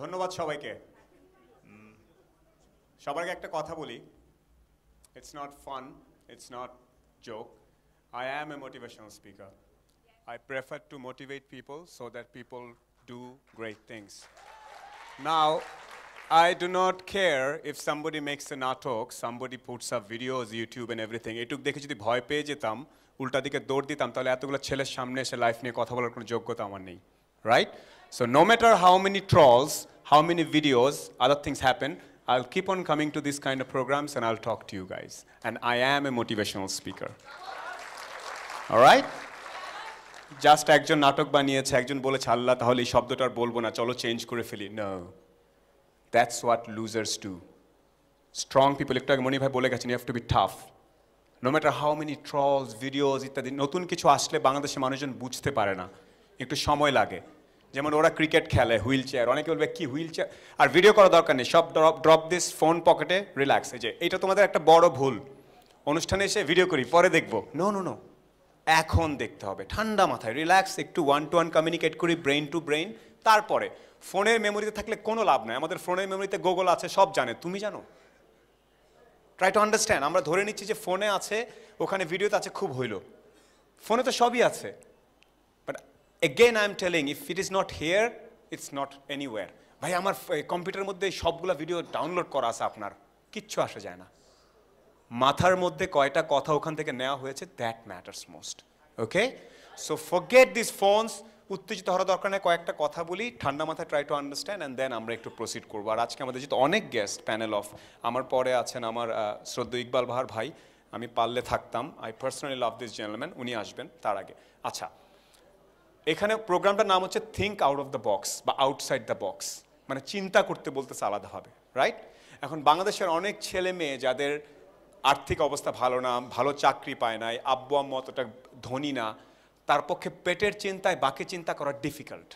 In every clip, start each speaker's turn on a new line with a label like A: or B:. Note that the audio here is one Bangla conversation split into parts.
A: ধন্যবাদ সবাইকে সবার আগে একটা কথা বলি it's not fun it's not joke I am a motivational speaker I prefer to motivate people so that people do great things now I do not care if somebody makes a নাটক, somebody puts up videos YouTube and everything এটুক দেখে যদি ভয় পেয়ে যেতাম উল্টা দিকে দৌড় দিতাম তাহলে এতগুলো ছেলের সামনে এসে লাইফ নিয়ে কথা বলার কোনো যোগ্যতা আমার নেই right So no matter how many trolls, how many videos, other things happen, I'll keep on coming to these kind of programs and I'll talk to you guys. And I am a motivational speaker. All right? Just একজন নাটক বানিয়েছে একজন বলেছে আল্লাহ তাহলে এই শব্দটি আর বলবো না চলো চেঞ্জ করে ফেলি no that's what losers do strong people একটু আগে মনি ভাই বলে গেছেন you have to be tough no matter how many trolls videos ইত্যাদি নতুন কিছু আসলে বাংলাদেশের মানুষজন বুঝতে পারে না একটু সময় লাগে যেমন ওরা ক্রিকেট খেলে হুইল চেয়ার অনেকে বলবে কি হুইল চেয়ার আর ভিডিও করা দরকার নেই সব ড্রপ ড্রপ দিস ফোন পকেটে রিল্যাক্স এই যে এটা তোমাদের একটা বড় ভুল অনুষ্ঠানে এসে ভিডিও করি পরে দেখবো নো নো নো এখন দেখতে হবে ঠান্ডা মাথায় রিল্যাক্স একটু ওয়ান টু ওয়ান কমিউনিকেট করি ব্রেন টু ব্রেন তারপরে ফোনের মেমোরিতে থাকলে কোনো লাভ নাই আমাদের ফোনের মেমোরিতে গুগল আছে সব জানে তুমি জানো ট্রাই টু আন্ডারস্ট্যান্ড আমরা ধরে নিচ্ছি যে ফোনে আছে ওখানে ভিডিওতে আছে খুব হইল ফোনে তো সবই আছে again I am telling, if it is not here, it's not anywhere. ভাই আমার কম্পিউটারের মধ্যে সবগুলো ভিডিও ডাউনলোড করা আছে আপনার কিচ্ছু আসা যায় না মাথার মধ্যে কয়টা কথা ওখান থেকে নেওয়া হয়েছে that matters most okay so get this phones উত্তেজিত হওয়ার দরকার নেই কয়েকটা কথা বলি ঠান্ডা মাথায় try to understand and then আমরা একটু প্রসিড করবো আর আজকে আমাদের যেহেতু অনেক গেস্ট প্যানেল অফ আমার পরে আছেন আমার শ্রদ্ধ ইকবাল ভাহার ভাই আমি পারলে থাকতাম I personally love this gentleman উনি আসবেন তার আগে আচ্ছা এখানে প্রোগ্রামটার নাম হচ্ছে think out of the box বা আউটসাইড দ্য বক্স মানে চিন্তা করতে বলতে আলাদা হবে রাইট এখন বাংলাদেশের অনেক ছেলে মেয়ে যাদের আর্থিক অবস্থা ভালো না ভালো চাকরি পায় নাই আব্বু আম্মু অতটা ধনী না তার পক্ষে পেটের চিন্তায় বাকি চিন্তা করা difficult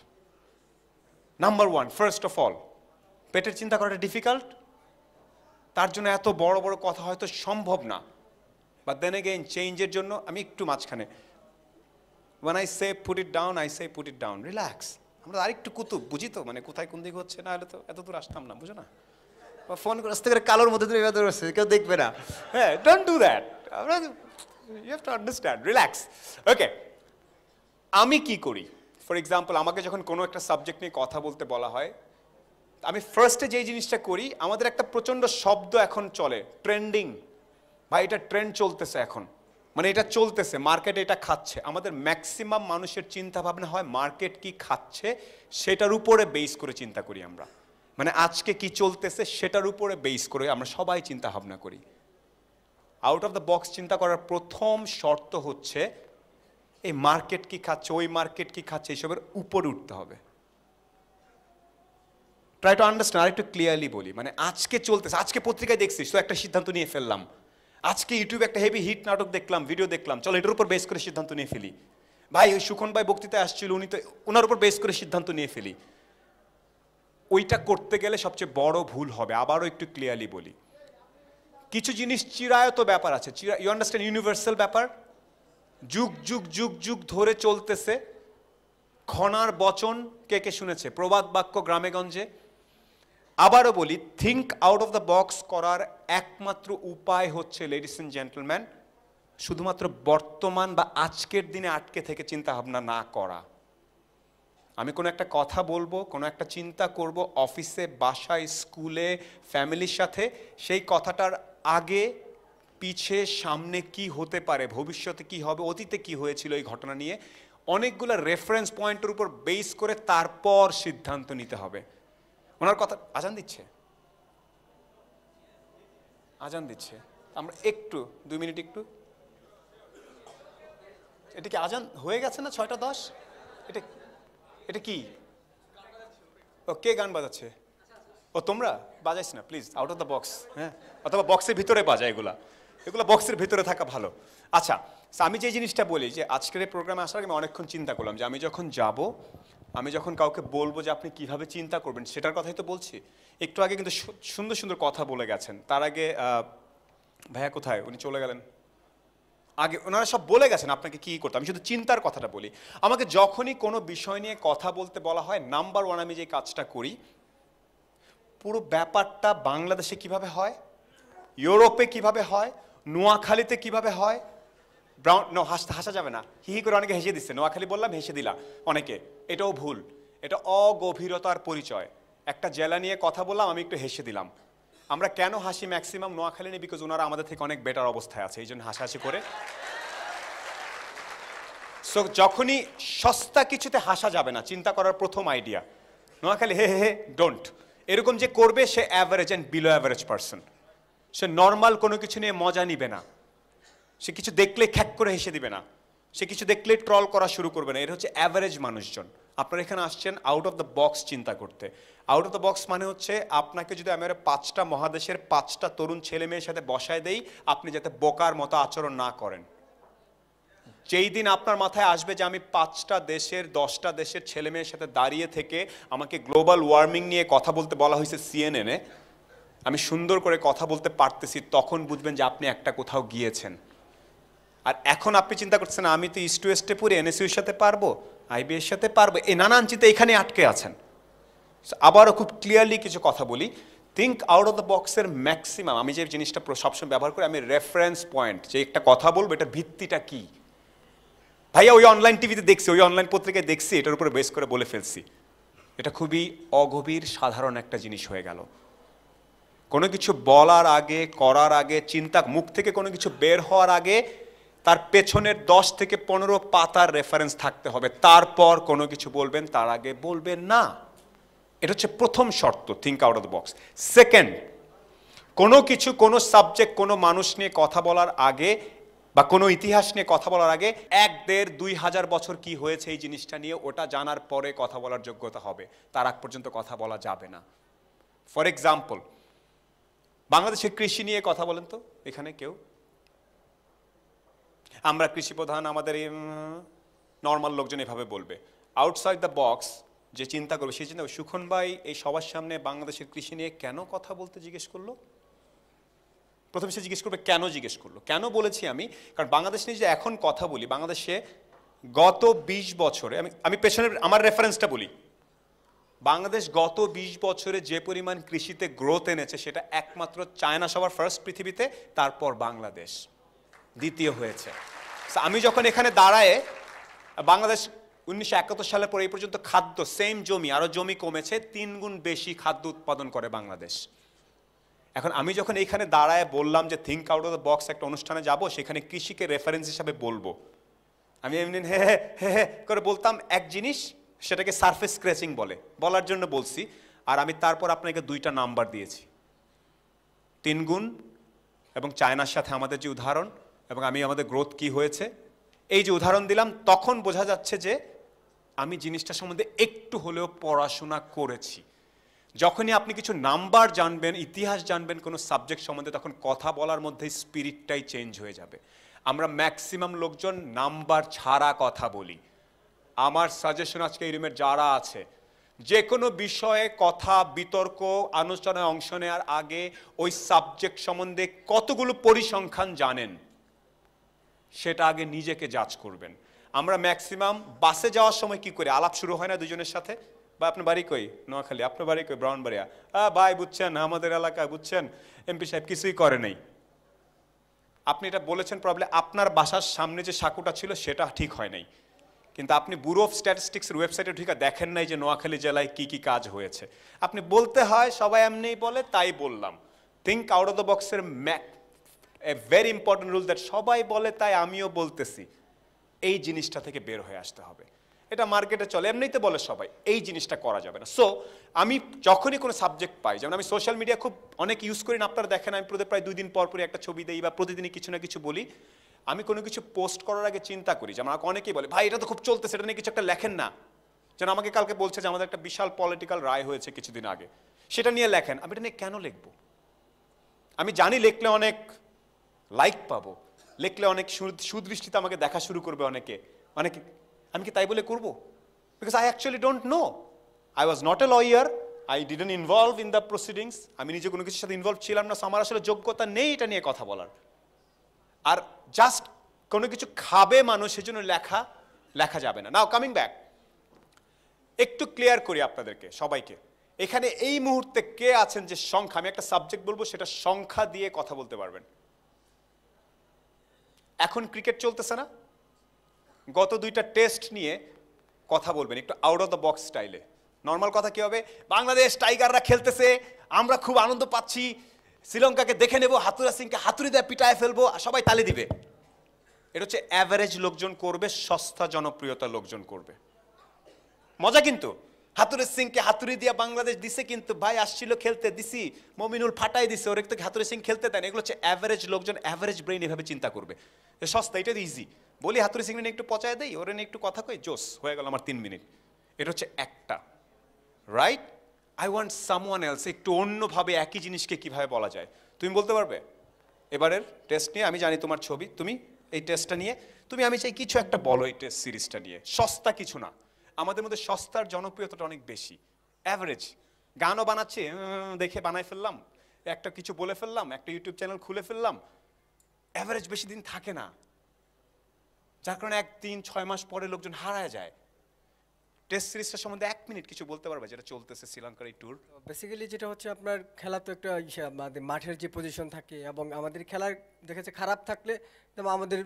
A: number one first of all পেটের চিন্তা করাটা ডিফিকাল্ট তার জন্য এত বড় বড় কথা হয়তো সম্ভব না বা দেন এগেইন চেঞ্জের জন্য আমি একটু মাঝখানে one I say put it down I say put it down relax আমরা আরেকটু কুতুব বুঝি তো মানে কোথায় কোন দিকে হচ্ছে না হলে তো এত দূর আসতাম না বুঝো না বা ফোন আসতে করে কালোর মধ্যে দূরে এবার আসছে কেউ দেখবে না হ্যাঁ ডোন্ট ডু দ্যাট আমরা you have to understand relax okay আমি কি করি ফর এক্সাম্পল আমাকে যখন কোনো একটা সাবজেক্ট নিয়ে কথা বলতে বলা হয় আমি ফার্স্টে যেই জিনিসটা করি আমাদের একটা প্রচণ্ড শব্দ এখন চলে ট্রেন্ডিং ভাই এটা ট্রেন্ড চলতেছে এখন মানে এটা চলতেছে মার্কেট এটা খাচ্ছে আমাদের ম্যাক্সিমাম মানুষের চিন্তা ভাবনা হয় মার্কেট কি খাচ্ছে সেটার উপরে বেস করে চিন্তা করি আমরা মানে আজকে কি চলতেছে সেটার উপরে বেস করে আমরা সবাই চিন্তা ভাবনা করি আউট অফ দ্য বক্স চিন্তা করার প্রথম শর্ত হচ্ছে এই মার্কেট কি খাচ্ছে ওই মার্কেট কি খাচ্ছে এইসবের উপরে উঠতে হবে ট্রাই টু আন্ডারস্ট্যান্ড একটু ক্লিয়ারলি বলি মানে আজকে চলতেছে আজকে পত্রিকায় দেখছিস তো একটা সিদ্ধান্ত নিয়ে ফেললাম আজকে ইউটিউবে একটা হেভি হিট নাটক দেখলাম ভিডিও দেখলাম চলো এটার উপর বেস করে সিদ্ধান্ত নিয়ে ফেলি ভাই ওই সুখন ভাই বক্তৃতায় আসছিল উনি তো ওনার উপর বেস করে সিদ্ধান্ত নিয়ে ফেলি ওইটা করতে গেলে সবচেয়ে বড় ভুল হবে আবারও একটু ক্লিয়ারলি বলি কিছু জিনিস চিরায়ত ব্যাপার আছে চিরা ইউ আন্ডারস্ট্যান্ড ইউনিভার্সাল ব্যাপার যুগ যুগ যুগ যুগ ধরে চলতেছে ঘনার বচন কে কে শুনেছে প্রবাদ বাক্য গ্রামেগঞ্জে আবারও বলি think out of the box করার একমাত্র উপায় হচ্ছে লেডিস অ্যান্ড জেন্টলম্যান শুধুমাত্র বর্তমান বা আজকের দিনে আটকে থেকে চিন্তা ভাবনা না করা আমি কোনো একটা কথা বলবো কোনো একটা চিন্তা করব অফিসে বাসায় স্কুলে ফ্যামিলির সাথে সেই কথাটার আগে পিছে সামনে কি হতে পারে ভবিষ্যতে কি হবে অতীতে কি হয়েছিল এই ঘটনা নিয়ে অনেকগুলো রেফারেন্স পয়েন্টের উপর বেস করে তারপর সিদ্ধান্ত নিতে হবে ওনার কথা আজান দিচ্ছে আজান দিচ্ছে আমরা একটু দুই মিনিট একটু এটা কি আজান হয়ে গেছে না ছয়টা দশ এটা এটা কি ও কে গান বাজাচ্ছে ও তোমরা বাজাইছ না please out of the box হ্যাঁ অথবা বক্সের ভিতরে বাজা এগুলা এগুলো বক্সের ভিতরে থাকা ভালো আচ্ছা আমি যে জিনিসটা বলি যে আজকের এই প্রোগ্রামে আসার আগে আমি অনেকক্ষণ চিন্তা করলাম যে আমি যখন যাব আমি যখন কাউকে বলবো যে আপনি কিভাবে চিন্তা করবেন সেটার কথাই তো বলছি একটু আগে কিন্তু সুন্দর সুন্দর কথা বলে গেছেন তার আগে ভাইয়া কোথায় উনি চলে গেলেন আগে ওনারা সব বলে গেছেন আপনাকে কী করতে আমি শুধু চিন্তার কথাটা বলি আমাকে যখনই কোনো বিষয় নিয়ে কথা বলতে বলা হয় নাম্বার ওয়ান আমি যে কাজটা করি পুরো ব্যাপারটা বাংলাদেশে কিভাবে হয় ইউরোপে কিভাবে হয় নোয়াখালীতে কিভাবে হয় ব্রাউন নো হাসতে হাসা যাবে না হি করে অনেকে হেসে দিচ্ছে নোয়াখালী বললাম হেসে দিলাম অনেকে এটাও ভুল এটা অগভীরতার পরিচয় একটা জেলা নিয়ে কথা বললাম আমি একটু হেসে দিলাম আমরা কেন হাসি ম্যাক্সিমাম নোয়াখালী নিয়ে বিকজ ওনারা আমাদের থেকে অনেক বেটার অবস্থায় আছে এই জন্য হাসাহাসি করে সো যখনই সস্তা কিছুতে হাসা যাবে না চিন্তা করার প্রথম আইডিয়া নোয়াখালী হে হে ডোন্ট এরকম যে করবে সে average and below average person সে নর্মাল কোনো কিছু নিয়ে মজা নিবে না সে কিছু দেখলে খ্যাক করে হেসে দিবে না সে কিছু দেখলে ট্রল করা শুরু করবে না এটা হচ্ছে অ্যাভারেজ মানুষজন আপনারা এখানে আসছেন আউট অফ দ্য বক্স চিন্তা করতে আউট অফ দ্য বক্স মানে হচ্ছে আপনাকে যদি আমি পাঁচটা মহাদেশের পাঁচটা তরুণ ছেলে মেয়ের সাথে বসায় দেই আপনি যাতে বোকার মতো আচরণ না করেন যেই দিন আপনার মাথায় আসবে যে আমি পাঁচটা দেশের দশটা দেশের ছেলে মেয়ের সাথে দাঁড়িয়ে থেকে আমাকে গ্লোবাল ওয়ার্মিং নিয়ে কথা বলতে বলা হয়েছে সিএনএনে আমি সুন্দর করে কথা বলতে পারতেছি তখন বুঝবেন যে আপনি একটা কোথাও গিয়েছেন আর এখন আপনি চিন্তা করছেন আমি তো ইস্ট ওয়েস্টে পড়ে এনএসইউর সাথে পারবো আইবিএর সাথে পারবো এই নানান চিন্তা এখানে আটকে আছেন আবারও খুব ক্লিয়ারলি কিছু কথা বলি থিঙ্ক আউট অফ দ্য বক্সের ম্যাক্সিমাম আমি যে জিনিসটা সবসময় ব্যবহার করি আমি রেফারেন্স পয়েন্ট যে একটা কথা বলবো এটার ভিত্তিটা কী ভাইয়া ওই অনলাইন টিভিতে দেখছি ওই অনলাইন পত্রিকায় দেখছি এটার উপরে বেস করে বলে ফেলছি এটা খুবই অগভীর সাধারণ একটা জিনিস হয়ে গেল কোনো কিছু বলার আগে করার আগে চিন্তা মুখ থেকে কোনো কিছু বের হওয়ার আগে তার পেছনের দশ থেকে পনেরো পাতার রেফারেন্স থাকতে হবে তারপর কোনো কিছু বলবেন তার আগে বলবেন না এটা হচ্ছে প্রথম শর্ত think out of the box second কোনো কিছু কোনো সাবজেক্ট কোনো মানুষ নিয়ে কথা বলার আগে বা কোনো ইতিহাস নিয়ে কথা বলার আগে এক দেড় দুই হাজার বছর কি হয়েছে এই জিনিসটা নিয়ে ওটা জানার পরে কথা বলার যোগ্যতা হবে তার আগ পর্যন্ত কথা বলা যাবে না ফর এক্সাম্পল বাংলাদেশের কৃষি নিয়ে কথা বলেন তো এখানে কেউ আমরা কৃষি প্রধান আমাদের নর্মাল লোকজন এভাবে বলবে আউটসাইড দ্য বক্স যে চিন্তা করবে সেই চিন্তা সুখন ভাই এই সবার সামনে বাংলাদেশের কৃষি নিয়ে কেন কথা বলতে জিজ্ঞেস করলো প্রথমে সে জিজ্ঞেস করবে কেন জিজ্ঞেস করলো কেন বলেছি আমি কারণ বাংলাদেশ নিয়ে যে এখন কথা বলি বাংলাদেশে গত বিশ বছরে আমি আমি পেছনের আমার রেফারেন্সটা বলি বাংলাদেশ গত বিশ বছরে যে পরিমাণ কৃষিতে গ্রোথ এনেছে সেটা একমাত্র চায়না সবার ফার্স্ট পৃথিবীতে তারপর বাংলাদেশ দ্বিতীয় হয়েছে আমি যখন এখানে দাঁড়ায় বাংলাদেশ উনিশশো একাত্তর সালের পর এই পর্যন্ত খাদ্য সেম জমি আরও জমি কমেছে তিন গুণ বেশি খাদ্য উৎপাদন করে বাংলাদেশ এখন আমি যখন এইখানে দাঁড়ায় বললাম যে think out of the box একটা অনুষ্ঠানে যাব সেখানে কৃষিকে রেফারেন্স হিসাবে বলবো আমি এমনি হে হে হে করে বলতাম এক জিনিস সেটাকে সারফেস স্ক্র্যাচিং বলে বলার জন্য বলছি আর আমি তারপর আপনাকে দুইটা নাম্বার দিয়েছি তিনগুণ এবং চায়নার সাথে আমাদের যে উদাহরণ এবং আমি আমাদের গ্রোথ কি হয়েছে এই যে উদাহরণ দিলাম তখন বোঝা যাচ্ছে যে আমি জিনিসটা সম্বন্ধে একটু হলেও পড়াশোনা করেছি যখনই আপনি কিছু নাম্বার জানবেন ইতিহাস জানবেন কোনো সাবজেক্ট সম্বন্ধে তখন কথা বলার মধ্যে স্পিরিটটাই চেঞ্জ হয়ে যাবে আমরা ম্যাক্সিমাম লোকজন নাম্বার ছাড়া কথা বলি আমার সাজেশন আজকে এই রুমের যারা আছে যে কোনো বিষয়ে কথা বিতর্ক আলোচনায় অংশ নেওয়ার আগে ওই সাবজেক্ট সম্বন্ধে কতগুলো পরিসংখ্যান জানেন সেটা আগে নিজেকে যাচ করবেন আমরা ম্যাক্সিমাম বাসে যাওয়ার সময় কি করি আলাপ শুরু হয় না দুজনের সাথে বা আপনার বাড়ি কই নোয়াখালী আপনার বাড়ি কই ব্রাউনবাড়িয়া হ্যাঁ ভাই বুঝছেন আমাদের এলাকায় বুঝছেন এমপি সাহেব কিছুই করে নাই আপনি এটা বলেছেন প্রবলেম আপনার বাসার সামনে যে সাঁকুটা ছিল সেটা ঠিক হয় নাই কিন্তু আপনি ব্যুরো অফ স্ট্যাটিস্টিক্সের ওয়েবসাইটে ঠিক দেখেন নাই যে নোয়াখালী জেলায় কি কি কাজ হয়েছে আপনি বলতে হয় সবাই এমনিই বলে তাই বললাম থিঙ্ক আউট অফ দ্য বক্সের ম্যাক a very important rule that সবাই বলে তাই আমিও বলতেছি এই জিনিসটা থেকে বের হয়ে আসতে হবে এটা মার্কেটে চলে এমনিতে বলে সবাই এই জিনিসটা করা যাবে না সো আমি যখনই কোনো সাবজেক্ট পাই যেমন আমি সোশ্যাল মিডিয়া খুব অনেক ইউজ করি না আপনারা দেখেন আমি প্রায় দুই দিন পর পরই একটা ছবি দিই বা প্রতিদিনই কিছু না কিছু বলি আমি কোনো কিছু পোস্ট করার আগে চিন্তা করি যেমন আমাকে অনেকেই বলে ভাই এটা তো খুব চলতে সেটা নিয়ে কিছু একটা লেখেন না যেন আমাকে কালকে বলছে যে আমাদের একটা বিশাল পলিটিক্যাল রায় হয়েছে কিছুদিন আগে সেটা নিয়ে লেখেন আমি এটা নিয়ে কেন লিখবো আমি জানি লিখলে অনেক লাইক পাবো লেখলে অনেক সুদৃষ্টিতে আমাকে দেখা শুরু করবে অনেকে অনেকে আমি কি তাই বলে করব because I actually don't know I was not a lawyer I didn't involve in the proceedings আমি নিজে কোনো কিছুর সাথে ইনভলভ ছিলাম না আমার আসলে যোগ্যতা নেই এটা নিয়ে কথা বলার আর জাস্ট কোনো কিছু খাবে মানুষ সেজন্য লেখা লেখা যাবে না নাও কামিং ব্যাক একটু ক্লিয়ার করি আপনাদেরকে সবাইকে এখানে এই মুহূর্তে কে আছেন যে সংখ্যা আমি একটা সাবজেক্ট বলবো সেটা সংখ্যা দিয়ে কথা বলতে পারবেন এখন ক্রিকেট চলতেছে না গত দুইটা টেস্ট নিয়ে কথা বলবেন একটু আউট অফ দ্য বক্স স্টাইলে নর্মাল কথা কী হবে বাংলাদেশ টাইগাররা খেলতেছে আমরা খুব আনন্দ পাচ্ছি শ্রীলঙ্কাকে দেখে নেব হাতুরা সিংকে হাতুড়ি দেয় পিটায় ফেলবো আর সবাই তালে দিবে এটা হচ্ছে অ্যাভারেজ লোকজন করবে সস্তা জনপ্রিয়তা লোকজন করবে মজা কিন্তু হাতুরে সিংকে হাতুরি দিয়া বাংলাদেশ দিছে কিন্তু ভাই আসছিল খেলতে দিছি মমিনুল ফাটাই দিছে ওর তো হাতুরে সিং খেলতে দেন এগুলো হচ্ছে অ্যাভারেজ লোকজন অ্যাভারেজ ব্রেইন এভাবে চিন্তা করবে সস্তা এটা ইজি বলি হাতুরি সিং একটু পচায় দেই ওর একটু কথা কই জোস হয়ে গেল আমার তিন মিনিট এটা হচ্ছে একটা right I want someone else একটু অন্যভাবে একই জিনিসকে কিভাবে বলা যায় তুমি বলতে পারবে এবারের টেস্ট নিয়ে আমি জানি তোমার ছবি তুমি এই টেস্টটা নিয়ে তুমি আমি চাই কিছু একটা বলো এই টেস্ট সিরিজটা নিয়ে সস্তা কিছু না আমাদের মধ্যে সস্তার জনপ্রিয়তাটা অনেক বেশি অ্যাভারেজ গানও বানাচ্ছে দেখে বানায় ফেললাম একটা কিছু বলে ফেললাম একটা ইউটিউব চ্যানেল খুলে ফেললাম অ্যাভারেজ বেশি দিন থাকে না যার কারণে এক তিন ছয় মাস পরে লোকজন হারায় যায় টেস্ট সিরিজটা সম্বন্ধে এক মিনিট কিছু বলতে পারবে যেটা চলতেছে শ্রীলঙ্কার এই ট্যুর বেসিক্যালি যেটা হচ্ছে আপনার খেলা তো একটা আমাদের মাঠের যে পজিশন থাকে এবং আমাদের খেলার দেখেছে খারাপ থাকলে তেমন আমাদের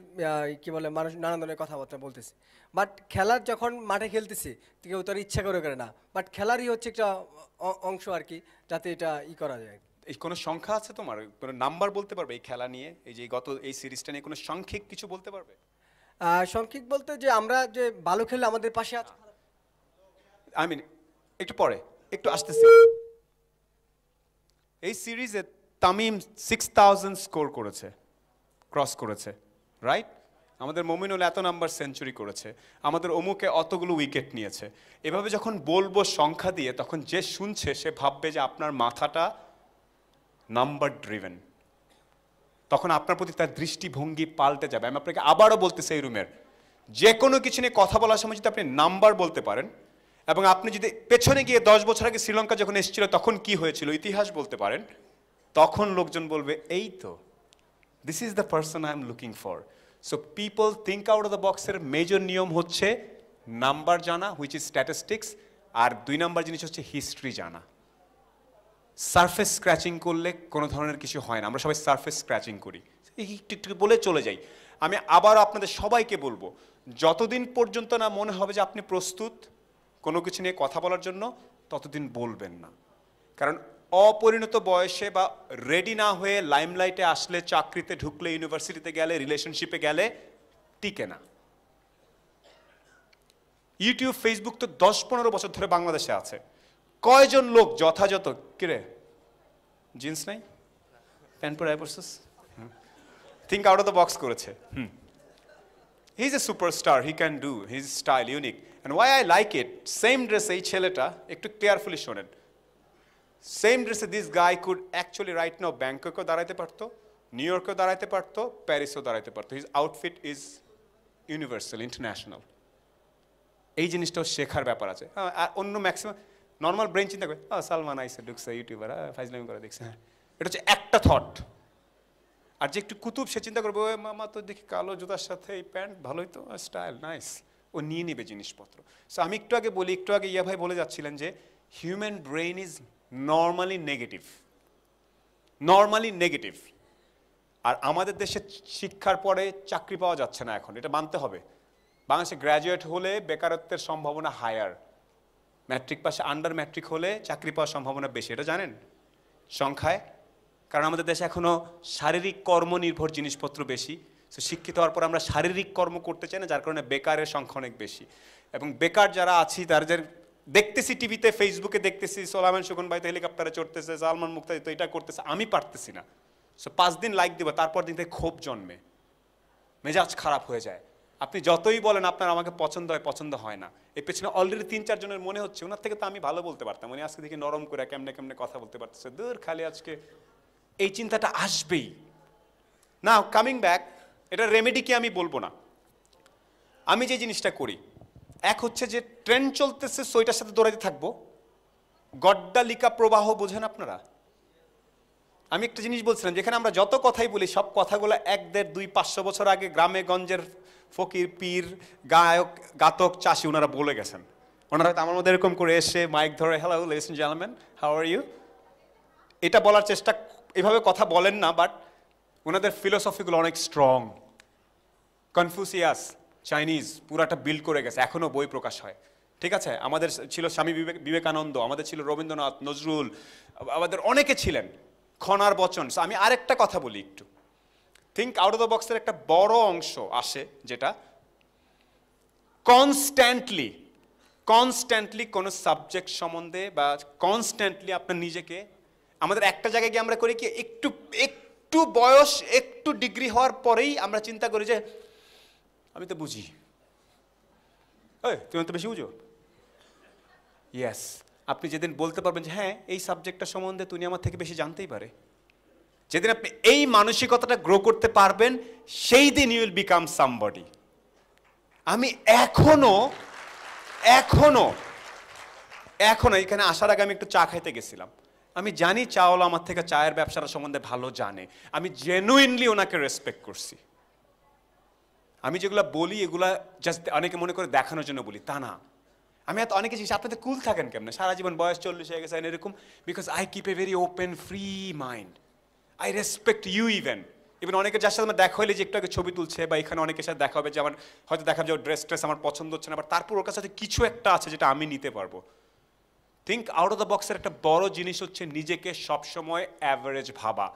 A: কি বলে মানুষ নানা ধরনের কথাবার্তা বলতেছে বাট খেলার যখন মাঠে খেলতেছে কেউ তার ইচ্ছা করে করে না বাট খেলারই হচ্ছে একটা অংশ আর কি যাতে এটা ই করা যায় এই কোনো সংখ্যা আছে তোমার কোনো নাম্বার বলতে পারবে এই খেলা নিয়ে এই যে গত এই সিরিজটা নিয়ে কোনো সংক্ষিপ কিছু বলতে পারবে সংক্ষিপ বলতে যে আমরা যে ভালো খেললে আমাদের পাশে আছে আই মিন একটু পরে একটু আসতেছি এই সিরিজে তামিম সিক্স থাউজেন্ড স্কোর করেছে ক্রস করেছে রাইট আমাদের মমিনুল এত নাম্বার সেঞ্চুরি করেছে আমাদের অমুকে অতগুলো উইকেট নিয়েছে এভাবে যখন বলবো সংখ্যা দিয়ে তখন যে শুনছে সে ভাববে যে আপনার মাথাটা নাম্বার ড্রিভেন তখন আপনার প্রতি তার দৃষ্টিভঙ্গি পাল্টে যাবে আমি আপনাকে আবারও বলতেছি এই রুমের যে কোনো কিছু নিয়ে কথা বলার সময় যদি আপনি নাম্বার বলতে পারেন এবং আপনি যদি পেছনে গিয়ে দশ বছর আগে শ্রীলঙ্কা যখন এসেছিল তখন কি হয়েছিল ইতিহাস বলতে পারেন তখন লোকজন বলবে এই তো this is the person I am looking for so people think out of the বক্সের মেজর নিয়ম হচ্ছে নাম্বার জানা হুইচ ইজ স্ট্যাটিস্টিক্স আর দুই নাম্বার জিনিস হচ্ছে হিস্ট্রি জানা সারফেস স্ক্র্যাচিং করলে কোনো ধরনের কিছু হয় না আমরা সবাই সারফেস স্ক্র্যাচিং করি একটু একটু বলে চলে যাই আমি আবারও আপনাদের সবাইকে বলবো যতদিন পর্যন্ত না মনে হবে যে আপনি প্রস্তুত কোনো কিছু নিয়ে কথা বলার জন্য ততদিন বলবেন না কারণ অপরিণত বয়সে বা রেডি না হয়ে লাইমলাইটে আসলে চাকরিতে ঢুকলে ইউনিভার্সিটিতে গেলে রিলেশনশিপে গেলে টিকে না ইউটিউব ফেসবুক তো দশ পনেরো বছর ধরে বাংলাদেশে আছে কয়জন লোক যথাযথ কিরে জিন্স নাই প্যান্ট পরে পরছিস think out of the box করেছে hmm he is a superstar he can do his style unique and why I like it same ড্রেসে এই ছেলেটা একটু কেয়ারফুলি শোনেন সেম ড্রেসে this guy could actually right now ব্যাংককেও দাঁড়াইতে পারতো নিউ ইয়র্কেও দাঁড়াইতে পারতো প্যারিসেও দাঁড়াইতে পারতো his outfit is universal international এই জিনিসটাও শেখার ব্যাপার আছে হ্যাঁ আর অন্য ম্যাক্সিমাম নর্মাল ব্রেন চিন্তা করে হ্যাঁ সালমান আইসে ঢুকছে ইউটিউবার হ্যাঁ ফাইজলামি করে দেখছে হ্যাঁ, এটা হচ্ছে একটা থট আর যে একটু কুতুব সে চিন্তা করবে মামা তো দেখি কালো জুতার সাথে এই প্যান্ট ভালোই তো স্টাইল নাইস ও নিয়ে নেবে জিনিসপত্র সো আমি একটু আগে বলি একটু আগে ইয়া ভাই বলে যাচ্ছিলেন যে human brain is normally negative normally negative আর আমাদের দেশে শিক্ষার পরে চাকরি পাওয়া যাচ্ছে না এখন এটা মানতে হবে বাংলাদেশে গ্র্যাজুয়েট হলে বেকারত্বের সম্ভাবনা হায়ার ম্যাট্রিক পাশে আন্ডার ম্যাট্রিক হলে চাকরি পাওয়ার সম্ভাবনা বেশি এটা জানেন সংখ্যায় কারণ আমাদের দেশে এখনও শারীরিক কর্মনির্ভর জিনিসপত্র বেশি সে শিক্ষিত হওয়ার পর আমরা শারীরিক কর্ম করতে চাই না যার কারণে বেকারের সংখ্যা অনেক বেশি এবং বেকার যারা আছি তারা যার দেখতেছি টিভিতে ফেসবুকে দেখতেছি সোলামান সুকন ভাইতে হেলিকপ্টারে চড়তেছে সালমান মুক্তা তো এটা করতেছে আমি পারতেছি না সো পাঁচ দিন লাইক দেবো তারপর দিন থেকে ক্ষোভ জন্মে মেজাজ খারাপ হয়ে যায় আপনি যতই বলেন আপনার আমাকে পছন্দ হয় পছন্দ হয় না এর পেছনে অলরেডি তিন চারজনের মনে হচ্ছে ওনার থেকে তো আমি ভালো বলতে পারতাম উনি আজকে থেকে নরম করে কেমনে কেমনে কথা বলতে পারতেছে দূর খালি আজকে এই চিন্তাটা আসবেই না কামিং ব্যাক এটা রেমেডি কি আমি বলবো না আমি যে জিনিসটা করি এক হচ্ছে যে ট্রেন চলতেছে সইটার সাথে দৌড়াইতে থাকবো গড্ডালিকা প্রবাহ বোঝেন আপনারা আমি একটা জিনিস বলছিলাম যেখানে আমরা যত কথাই বলি সব কথাগুলো এক দেড় দুই পাঁচশো বছর আগে গ্রামে গঞ্জের ফকির পীর গায়ক গাতক চাষি ওনারা বলে গেছেন ওনারা আমার মধ্যে এরকম করে এসে মাইক ধরে hello ladies and gentleman how are you এটা বলার চেষ্টা এভাবে কথা বলেন না বাট ওনাদের ফিলোসফিগুলো অনেক স্ট্রং কনফিউসিয়াস চাইনিজ পুরাটা বিল্ড করে গেছে এখনও বই প্রকাশ হয় ঠিক আছে আমাদের ছিল স্বামী বিবেক বিবেকানন্দ আমাদের ছিল রবীন্দ্রনাথ নজরুল আমাদের অনেকে ছিলেন খনার বচন আমি আরেকটা কথা বলি একটু থিঙ্ক আউট অফ দ্য বক্সের একটা বড় অংশ আসে যেটা কনস্ট্যান্টলি কনস্ট্যান্টলি কোনো সাবজেক্ট সম্বন্ধে বা কনস্ট্যান্টলি আপনার নিজেকে আমাদের একটা জায়গায় গিয়ে আমরা করি কি একটু একটু একটু বয়স একটু ডিগ্রি হওয়ার পরেই আমরা চিন্তা করি যে আমি তো বুঝি ওই তুমি তো বেশি বুঝো ইয়াস আপনি যেদিন বলতে পারবেন যে হ্যাঁ এই সাবজেক্টটা সম্বন্ধে তুমি আমার থেকে বেশি জানতেই পারে যেদিন আপনি এই মানসিকতাটা গ্রো করতে পারবেন সেই দিন ইউ উইল বিকাম সামবডি আমি এখনো এখনো এখনো এখানে আসার আগে আমি একটু চা খাইতে গেছিলাম আমি জানি চাওয়ালা আমার থেকে চায়ের ব্যবসাটা সম্বন্ধে ভালো জানে আমি জেনুইনলি ওনাকে রেসপেক্ট করছি আমি যেগুলো বলি এগুলা জাস্ট অনেকে মনে করে দেখানোর জন্য বলি তা না আমি এত অনেকে জিনিস আপনাদের কুল থাকেন কেমন সারা জীবন বয়স চল্লিশ হয়ে গেছে এরকম because I keep a very open free mind I respect you even even অনেকে যার সাথে আমার দেখা হলে যে একটু আগে ছবি তুলছে বা এখানে অনেকের সাথে দেখা হবে যে আমার হয়তো দেখা যে ড্রেস ট্রেস আমার পছন্দ হচ্ছে না বা তারপর ওর কাছে কিছু একটা আছে যেটা আমি নিতে পারবো থিঙ্ক আউট অফ দ্য বক্সের একটা বড় জিনিস হচ্ছে নিজেকে সবসময় অ্যাভারেজ ভাবা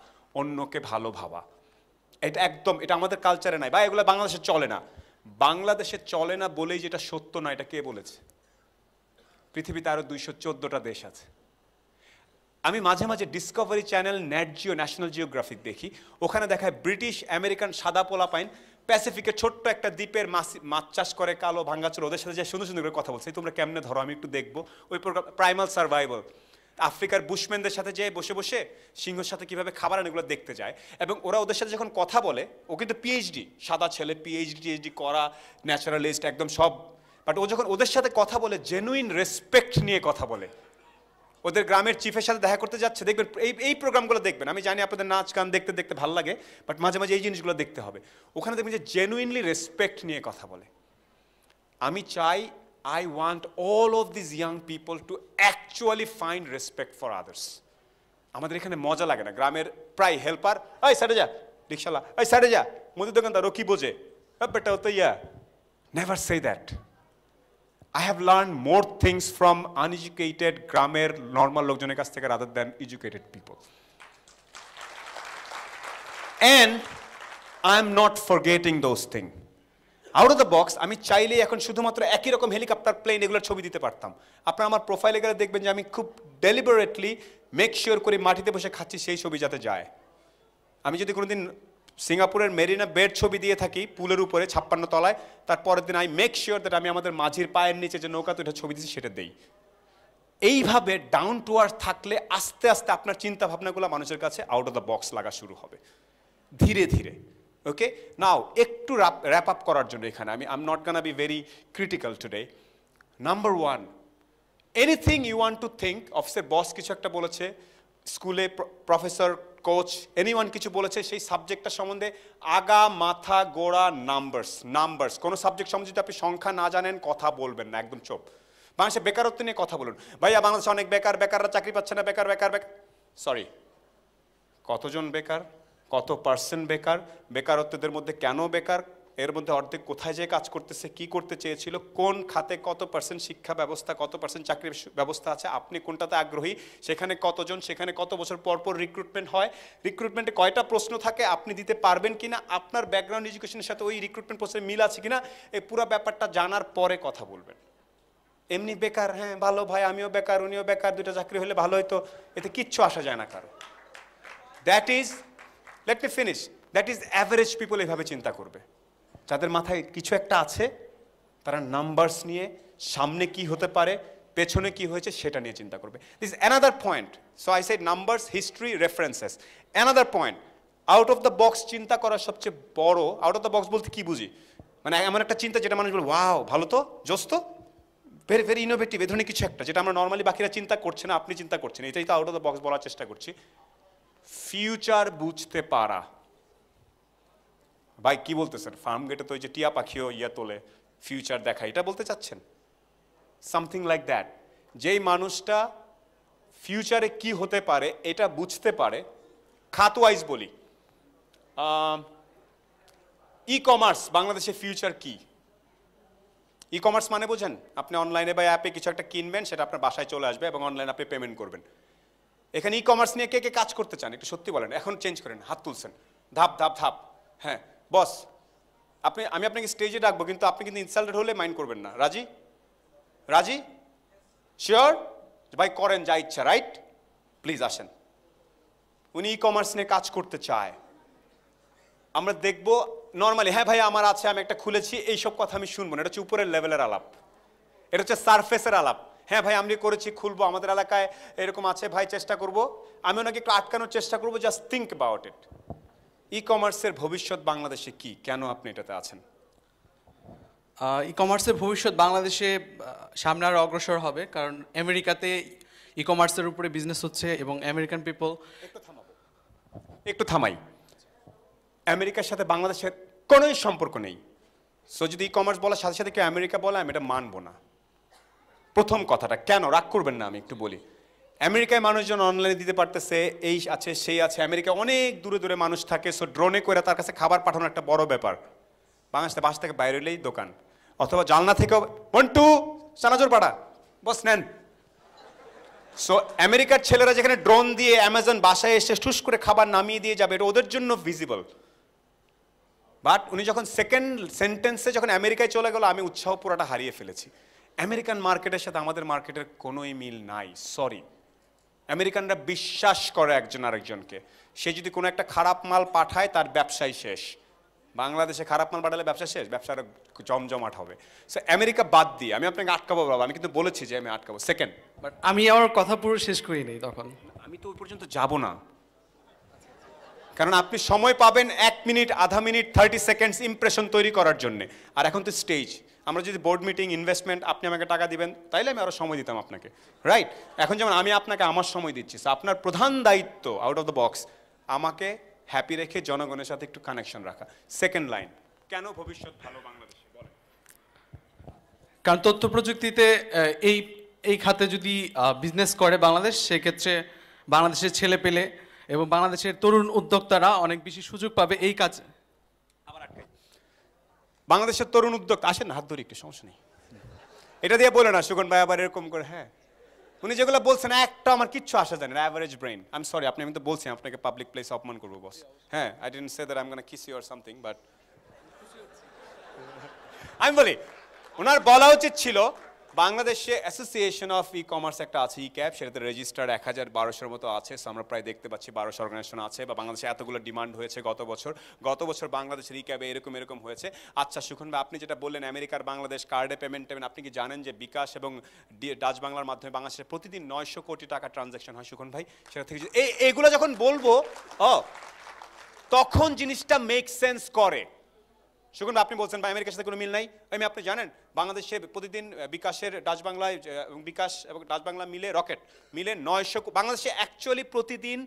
A: অন্যকে ভালো ভাবা এটা একদম এটা আমাদের কালচারে নাই বা এগুলো বাংলাদেশে চলে না বাংলাদেশে চলে না বলেই যেটা সত্য নয় এটা কে বলেছে পৃথিবীতে আরও দুইশো চোদ্দোটা দেশ আছে আমি মাঝে মাঝে Discovery Channel Nat Geo National Geographic দেখি ওখানে দেখায় ব্রিটিশ আমেরিকান সাদা পোলা পাইন প্যাসিফিকের ছোট্ট একটা দ্বীপের মাছ মাছ চাষ করে কালো ভাঙ্গাচুর ওদের সাথে যে সুন্দর সুন্দর করে কথা বলছে তোমরা কেমনে ধরো আমি একটু দেখবো ওই প্রকার প্রাইমাল সার্ভাইভাল আফ্রিকার বুশম্যানদের সাথে যে বসে বসে সিংহর সাথে কীভাবে খাবার এগুলো দেখতে যায় এবং ওরা ওদের সাথে যখন কথা বলে ও কিন্তু পিএইচডি সাদা ছেলে পিএইচডি টিএইচডি করা ন্যাচারালিস্ট একদম সব বাট ও যখন ওদের সাথে কথা বলে জেনুইন রেসপেক্ট নিয়ে কথা বলে ওদের গ্রামের চিফের সাথে দেখা করতে যাচ্ছে দেখবেন এই এই প্রোগ্রামগুলো দেখবেন আমি জানি আপনাদের নাচ গান দেখতে দেখতে ভাল লাগে বাট মাঝে মাঝে এই জিনিসগুলো দেখতে হবে ওখানে দেখবেন যে জেনুইনলি রেসপেক্ট নিয়ে কথা বলে আমি চাই I want all of this young people to actually find respect for others আমাদের এখানে মজা লাগে না গ্রামের প্রায় হেল্পার এই সাইডে যা রিক্সালা এই সাইডে যা মুদির দোকানদার ও কি বোঝে বেটা ও তো yeah never say that I have learned more things from uneducated grammar normal লোকজনের কাছ থেকে rather than educated people. And I'm not forgetting those things. Out of the box আমি চাইলেই এখন শুধুমাত্র একই রকম হেলিকপ্টার প্লেন এগুলোর ছবি দিতে পারতাম আপনারা আমার প্রোফাইলে গেলে দেখবেন যে আমি খুব ডেলিবারেটলি মেক শিওর করে মাটিতে বসে খাচ্ছি সেই ছবি যাতে যায় আমি যদি কোনোদিন সিঙ্গাপুরের মেরিনা বেড ছবি দিয়ে থাকি পুলের উপরে ছাপ্পান্ন তলায় তার পরের দিন আই মেক শিওর দ্যাট আমি আমাদের মাঝির পায়ের নিচে যে নৌকা এটা ছবি দিচ্ছি সেটা দেই এইভাবে ডাউন টু আর্থ থাকলে আস্তে আস্তে আপনার চিন্তা ভাবনাগুলো মানুষের কাছে আউট অফ দ্য বক্স লাগা শুরু হবে ধীরে ধীরে ওকে নাও একটু র্যাপ র্যাপ আপ করার জন্য এখানে আমি I'm not gonna be very critical today number one anything you want to think অফিসের বস কিছু একটা বলেছে স্কুলে প্রফেসর কোচ এনিওয়ান কিছু বলেছে সেই সাবজেক্টটা সম্বন্ধে আগা মাথা গোড়া নাম্বারস নাম্বারস কোনো সাবজেক্ট সম্বন্ধে যদি আপনি সংখ্যা না জানেন কথা বলবেন না একদম চোপ বাংলাদেশে বেকারত্ব নিয়ে কথা বলুন ভাইয়া বাংলাদেশে অনেক বেকার বেকাররা চাকরি পাচ্ছে না বেকার বেকার বেকার সরি কতজন বেকার কত পার্সেন্ট বেকার বেকারত্বদের মধ্যে কেন বেকার এর মধ্যে অর্ধেক কোথায় যে কাজ করতেছে কি করতে চেয়েছিল কোন খাতে কত পার্সেন্ট শিক্ষা ব্যবস্থা কত পার্সেন্ট চাকরির ব্যবস্থা আছে আপনি কোনটাতে আগ্রহী সেখানে কতজন সেখানে কত বছর পর পর রিক্রুটমেন্ট হয় রিক্রুটমেন্টে কয়টা প্রশ্ন থাকে আপনি দিতে পারবেন কিনা আপনার ব্যাকগ্রাউন্ড এডুকেশনের সাথে ওই রিক্রুটমেন্ট প্রশ্নে মিল আছে কিনা এই পুরো ব্যাপারটা জানার পরে কথা বলবেন এমনি বেকার হ্যাঁ ভালো ভাই আমিও বেকার উনিও বেকার দুইটা চাকরি হলে ভালো হইতো এতে কিচ্ছু আসা যায় না কারো that is let me finish that is average people এভাবে চিন্তা করবে যাদের মাথায় কিছু একটা আছে তারা নাম্বারস নিয়ে সামনে কি হতে পারে পেছনে কি হয়েছে সেটা নিয়ে চিন্তা করবে this another point so I side numbers history references another point out of the box চিন্তা করার সবচেয়ে বড় আউট অফ দ্য বক্স বলতে কি বুঝি মানে এমন একটা চিন্তা যেটা মানুষ বলে ওয়াও ভালো তো জোস্ত ভেরি ভেরি ইনোভেটিভ এ ধরনের কিছু একটা যেটা আমরা নর্মালি বাকিরা চিন্তা করছে না আপনি চিন্তা করছেন এটাই তো আউট অফ দ্য বক্স বলার চেষ্টা করছি ফিউচার বুঝতে পারা ভাই কি বলতেছেন ফার্ম গেটে তো ওই যে টিয়া পাখিও ইয়া তোলে ফিউচার দেখা এটা বলতে চাচ্ছেন সামথিং লাইক দ্যাট যেই মানুষটা ফিউচারে কি হতে পারে এটা বুঝতে পারে খাত ওয়াইজ বলি ই কমার্স বাংলাদেশে ফিউচার কি ই কমার্স মানে বোঝেন আপনি অনলাইনে বা অ্যাপে কিছু একটা কিনবেন সেটা আপনার বাসায় চলে আসবে এবং অনলাইন আপনি পেমেন্ট করবেন এখানে ই কমার্স নিয়ে কে কে কাজ করতে চান একটু সত্যি বলেন এখন চেঞ্জ করেন হাত তুলছেন ধাপ ধাপ ধাপ হ্যাঁ বস আপনি আমি আপনাকে স্টেজে ডাকবো কিন্তু আপনি কিন্তু ইনসাল্টেড হলে মাইন্ড করবেন না রাজি রাজি শিওর ভাই করেন যা ইচ্ছা রাইট প্লিজ আসেন উনি ই কমার্স নিয়ে কাজ করতে চায় আমরা দেখব নর্মালি হ্যাঁ ভাই আমার আছে আমি একটা খুলেছি এইসব কথা আমি শুনবো না এটা হচ্ছে উপরের লেভেলের আলাপ এটা হচ্ছে সারফেসের আলাপ হ্যাঁ ভাই আমি করেছি খুলবো আমাদের এলাকায় এরকম আছে ভাই চেষ্টা করব আমি ওনাকে আটকানোর চেষ্টা করবো জাস্ট থিঙ্ক অ্যাবাউট ইট ই কমার্সের ভবিষ্যৎ বাংলাদেশে কি কেন আপনি এটাতে আছেন ই কমার্সের ভবিষ্যৎ বাংলাদেশে সামনে আরও অগ্রসর হবে কারণ আমেরিকাতে ই কমার্সের উপরে বিজনেস হচ্ছে এবং আমেরিকান পিপল একটু থামাই আমেরিকার সাথে বাংলাদেশের কোনোই সম্পর্ক নেই সো যদি ই কমার্স বলার সাথে সাথে কেউ আমেরিকা বলে আমি এটা মানবো না প্রথম কথাটা কেন রাগ করবেন না আমি একটু বলি আমেরিকায় মানুষজন অনলাইনে দিতে পারতেছে এই আছে সেই আছে আমেরিকা অনেক দূরে দূরে মানুষ থাকে সো ড্রোনে করে তার কাছে খাবার পাঠানো একটা বড় ব্যাপার বাংলাদেশে বাস থেকে বাইরে এলেই দোকান অথবা জালনা থেকেও মন্টু চানাচোর পাড়া বস নেন সো আমেরিকার ছেলেরা যেখানে ড্রোন দিয়ে অ্যামাজন বাসায় এসে ঠুস করে খাবার নামিয়ে দিয়ে যাবে এটা ওদের জন্য ভিজিবল বাট উনি যখন সেকেন্ড সেন্টেন্সে যখন আমেরিকায় চলে গেল আমি উৎসাহ পুরাটা হারিয়ে ফেলেছি আমেরিকান মার্কেটের সাথে আমাদের মার্কেটের কোনোই মিল নাই সরি আমেরিকানরা বিশ্বাস করে একজন আরেকজনকে সে যদি কোনো একটা খারাপ মাল পাঠায় তার ব্যবসাই শেষ বাংলাদেশে খারাপ মাল পাঠালে ব্যবসা শেষ ব্যবসার জমজমাট হবে সো আমেরিকা বাদ দিয়ে আমি আপনাকে আটকাবো বাবা আমি কিন্তু বলেছি যে আমি আটকাবো সেকেন্ড বাট আমি আমার কথা পুরো শেষ করি নেই তখন আমি তো ওই পর্যন্ত যাব না কারণ আপনি সময় পাবেন এক মিনিট আধা মিনিট থার্টি সেকেন্ডস ইমপ্রেশন তৈরি করার জন্যে আর এখন তো স্টেজ আমরা যদি বোর্ড মিটিং ইনভেস্টমেন্ট আপনি আমাকে টাকা দিবেন তাইলে আমি আরও সময় দিতাম আপনাকে রাইট এখন যেমন আমি আপনাকে আমার সময় দিচ্ছি আপনার প্রধান দায়িত্ব আউট অফ দ্য বক্স আমাকে হ্যাপি রেখে জনগণের সাথে একটু কানেকশন রাখা সেকেন্ড লাইন কেন ভবিষ্যৎ ভালো বাংলাদেশে বলে কারণ তথ্য প্রযুক্তিতে এই এই খাতে যদি বিজনেস করে বাংলাদেশ সেক্ষেত্রে বাংলাদেশের ছেলে পেলে এবং বাংলাদেশের তরুণ উদ্যোক্তারা অনেক বেশি সুযোগ পাবে এই কাজ বাংলাদেশের তরুণ উদ্যোগ আসেন হাত ধরি একটু সমস্যা নেই এটা দিয়ে বলে না সুগন ভাই আবার এরকম করে হ্যাঁ উনি যেগুলো বলছেন একটা আমার কিচ্ছু আসা না average brain I am sorry আপনি আমি তো বলছি আপনাকে পাবলিক প্লেস অপমান করবো বস হ্যাঁ I don't say that I am gonna kiss your something but আমি বলি ওনার বলা উচিত ছিল বাংলাদেশে অ্যাসোসিয়েশন অফ ই কমার্স একটা আছে ই ক্যাব সেটাতে রেজিস্টার এক হাজার বারোশোর মতো আছে আমরা প্রায় দেখতে পাচ্ছি বারোশো অর্গানাইজেশন আছে বা বাংলাদেশে এতগুলো ডিমান্ড হয়েছে গত বছর গত বছর বাংলাদেশের ই ক্যাবে এরকম এরকম হয়েছে আচ্ছা সুখন বা আপনি যেটা বললেন আমেরিকার বাংলাদেশ কার্ডে পেমেন্ট টেমেন্ট আপনি কি জানেন যে বিকাশ এবং ডাচ বাংলার মাধ্যমে বাংলাদেশে প্রতিদিন নয়শো কোটি টাকা ট্রানজাকশন হয় সুখন ভাই সেটা থেকে এই এগুলো যখন বলবো ও তখন জিনিসটা মেক সেন্স করে ভাই আপনি বলছেন ভাই আমেরিকার সাথে কোনো মিল নাই আমি আপনি জানেন বাংলাদেশে প্রতিদিন বিকাশের ডাচ বাংলায় বিকাশ এবং ডাচ বাংলা মিলে রকেট মিলে নয়শো বাংলাদেশে অ্যাকচুয়ালি প্রতিদিন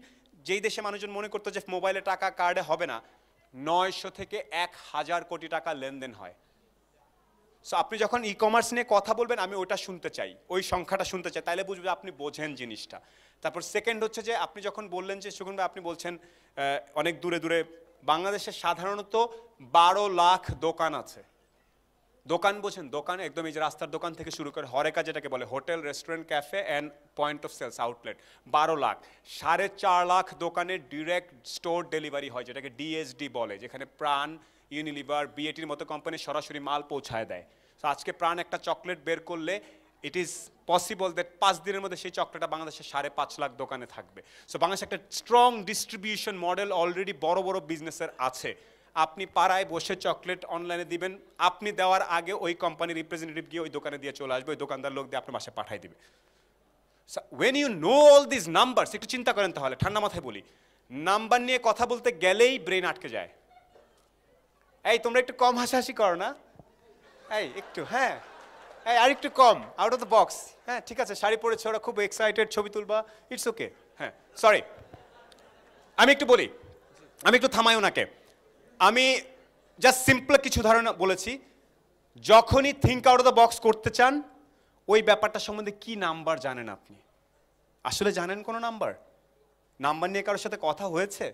A: যেই দেশে মানুষজন মনে করতো যে মোবাইলে টাকা কার্ডে হবে না নয়শো থেকে এক হাজার কোটি টাকা লেনদেন হয় সো আপনি যখন ই কমার্স নিয়ে কথা বলবেন আমি ওটা শুনতে চাই ওই সংখ্যাটা শুনতে চাই তাহলে বুঝবে আপনি বোঝেন জিনিসটা তারপর সেকেন্ড হচ্ছে যে আপনি যখন বললেন যে সুগুন ভাই আপনি বলছেন অনেক দূরে দূরে বাংলাদেশে সাধারণত বারো লাখ দোকান আছে দোকান বোঝেন দোকান একদম এই যে রাস্তার দোকান থেকে শুরু করে হরেকা যেটাকে বলে hotel restaurant cafe and point of sales outlet বারো লাখ সাড়ে চার লাখ দোকানের ডিরেক্ট স্টোর ডেলিভারি হয় যেটাকে ডিএসডি বলে যেখানে প্রাণ ইউনিলিভার বিএটির মতো কোম্পানি সরাসরি মাল পৌঁছায় দেয় তো আজকে প্রাণ একটা চকলেট বের করলে ইট ইজ পসিবল দ্যাট পাঁচ দিনের মধ্যে সেই চকলেটটা বাংলাদেশে সাড়ে পাঁচ লাখ দোকানে থাকবে সো বাংলাদেশে একটা স্ট্রং ডিস্ট্রিবিউশন মডেল অলরেডি বড় বড় বিজনেসের আছে আপনি পাড়ায় বসে চকলেট অনলাইনে দিবেন আপনি দেওয়ার আগে ওই কোম্পানির রিপ্রেজেন্টেটিভ গিয়ে ওই দোকানে দিয়ে চলে আসবে ওই দোকানদার লোক দিয়ে আপনার বাসায় পাঠিয়ে দিবে when you know all this numbers একটু চিন্তা করেন তাহলে ঠান্ডা মাথায় বলি নাম্বার নিয়ে কথা বলতে গেলেই ব্রেন আটকে যায় এই তোমরা একটু কম হাসাহাসি করো না এই একটু হ্যাঁ হ্যাঁ আর একটু কম আউট অফ দ্য বক্স হ্যাঁ ঠিক আছে শাড়ি পরেছে ওরা খুব এক্সাইটেড ছবি তুলবা ইটস ওকে হ্যাঁ সরি আমি একটু বলি আমি একটু থামাই ওনাকে আমি জাস্ট সিম্পল কিছু উদাহরণ বলেছি যখনই think out of the box করতে চান ওই ব্যাপারটা সম্বন্ধে কি নাম্বার জানেন আপনি আসলে জানেন কোনো নাম্বার নাম্বার নিয়ে কারোর সাথে কথা হয়েছে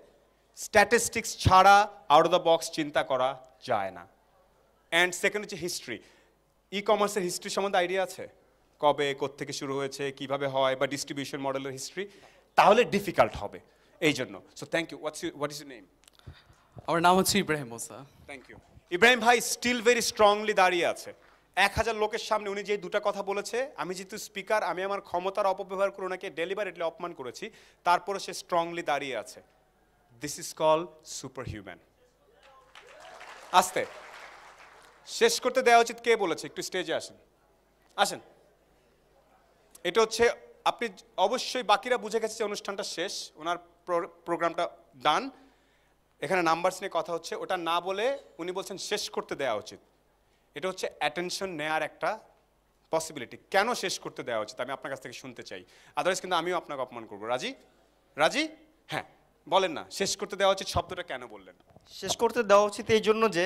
A: স্ট্যাটিস্টিক্স ছাড়া আউট অফ দ্য বক্স চিন্তা করা যায় না অ্যান্ড সেকেন্ড হচ্ছে হিস্ট্রি ই কমার্সের হিস্ট্রি সম্বন্ধে আইডিয়া আছে কবে থেকে শুরু হয়েছে কিভাবে হয় বা ডিস্ট্রিবিউশন মডেলের হিস্ট্রি তাহলে ডিফিকাল্ট হবে এই জন্য so thank you what's what is you name আমার নাম হচ্ছে ইব্রাহিম মোসা থ্যাংক ইউ ইব্রাহিম ভাই স্টিল ভেরি স্ট্রংলি দাঁড়িয়ে আছে এক হাজার লোকের সামনে উনি যে দুটো কথা বলেছে আমি যেহেতু স্পিকার আমি আমার ক্ষমতার অপব্যবহার করে ওনাকে ডেলিভারেটলি অপমান করেছি তারপরে সে স্ট্রংলি দাঁড়িয়ে আছে this is call super human আস্তে শেষ করতে দেওয়া উচিত কে বলেছে একটু স্টেজে আসেন আসেন এটা হচ্ছে আপনি অবশ্যই বাকিরা বুঝে গেছে যে অনুষ্ঠানটা শেষ ওনার প্রোগ্রামটা ডান এখানে নাম্বারস নিয়ে কথা হচ্ছে ওটা না বলে উনি বলছেন শেষ করতে দেওয়া উচিত এটা হচ্ছে অ্যাটেনশন নেয়ার একটা পসিবিলিটি কেন শেষ করতে দেওয়া উচিত আমি আপনার কাছ থেকে শুনতে চাই আদারওয়াইজ কিন্তু আমিও আপনাকে অপমান করবো রাজি রাজি হ্যাঁ বলেন না শেষ করতে দেওয়া উচিত শব্দটা কেন বললেন শেষ করতে দেওয়া উচিত এই জন্য যে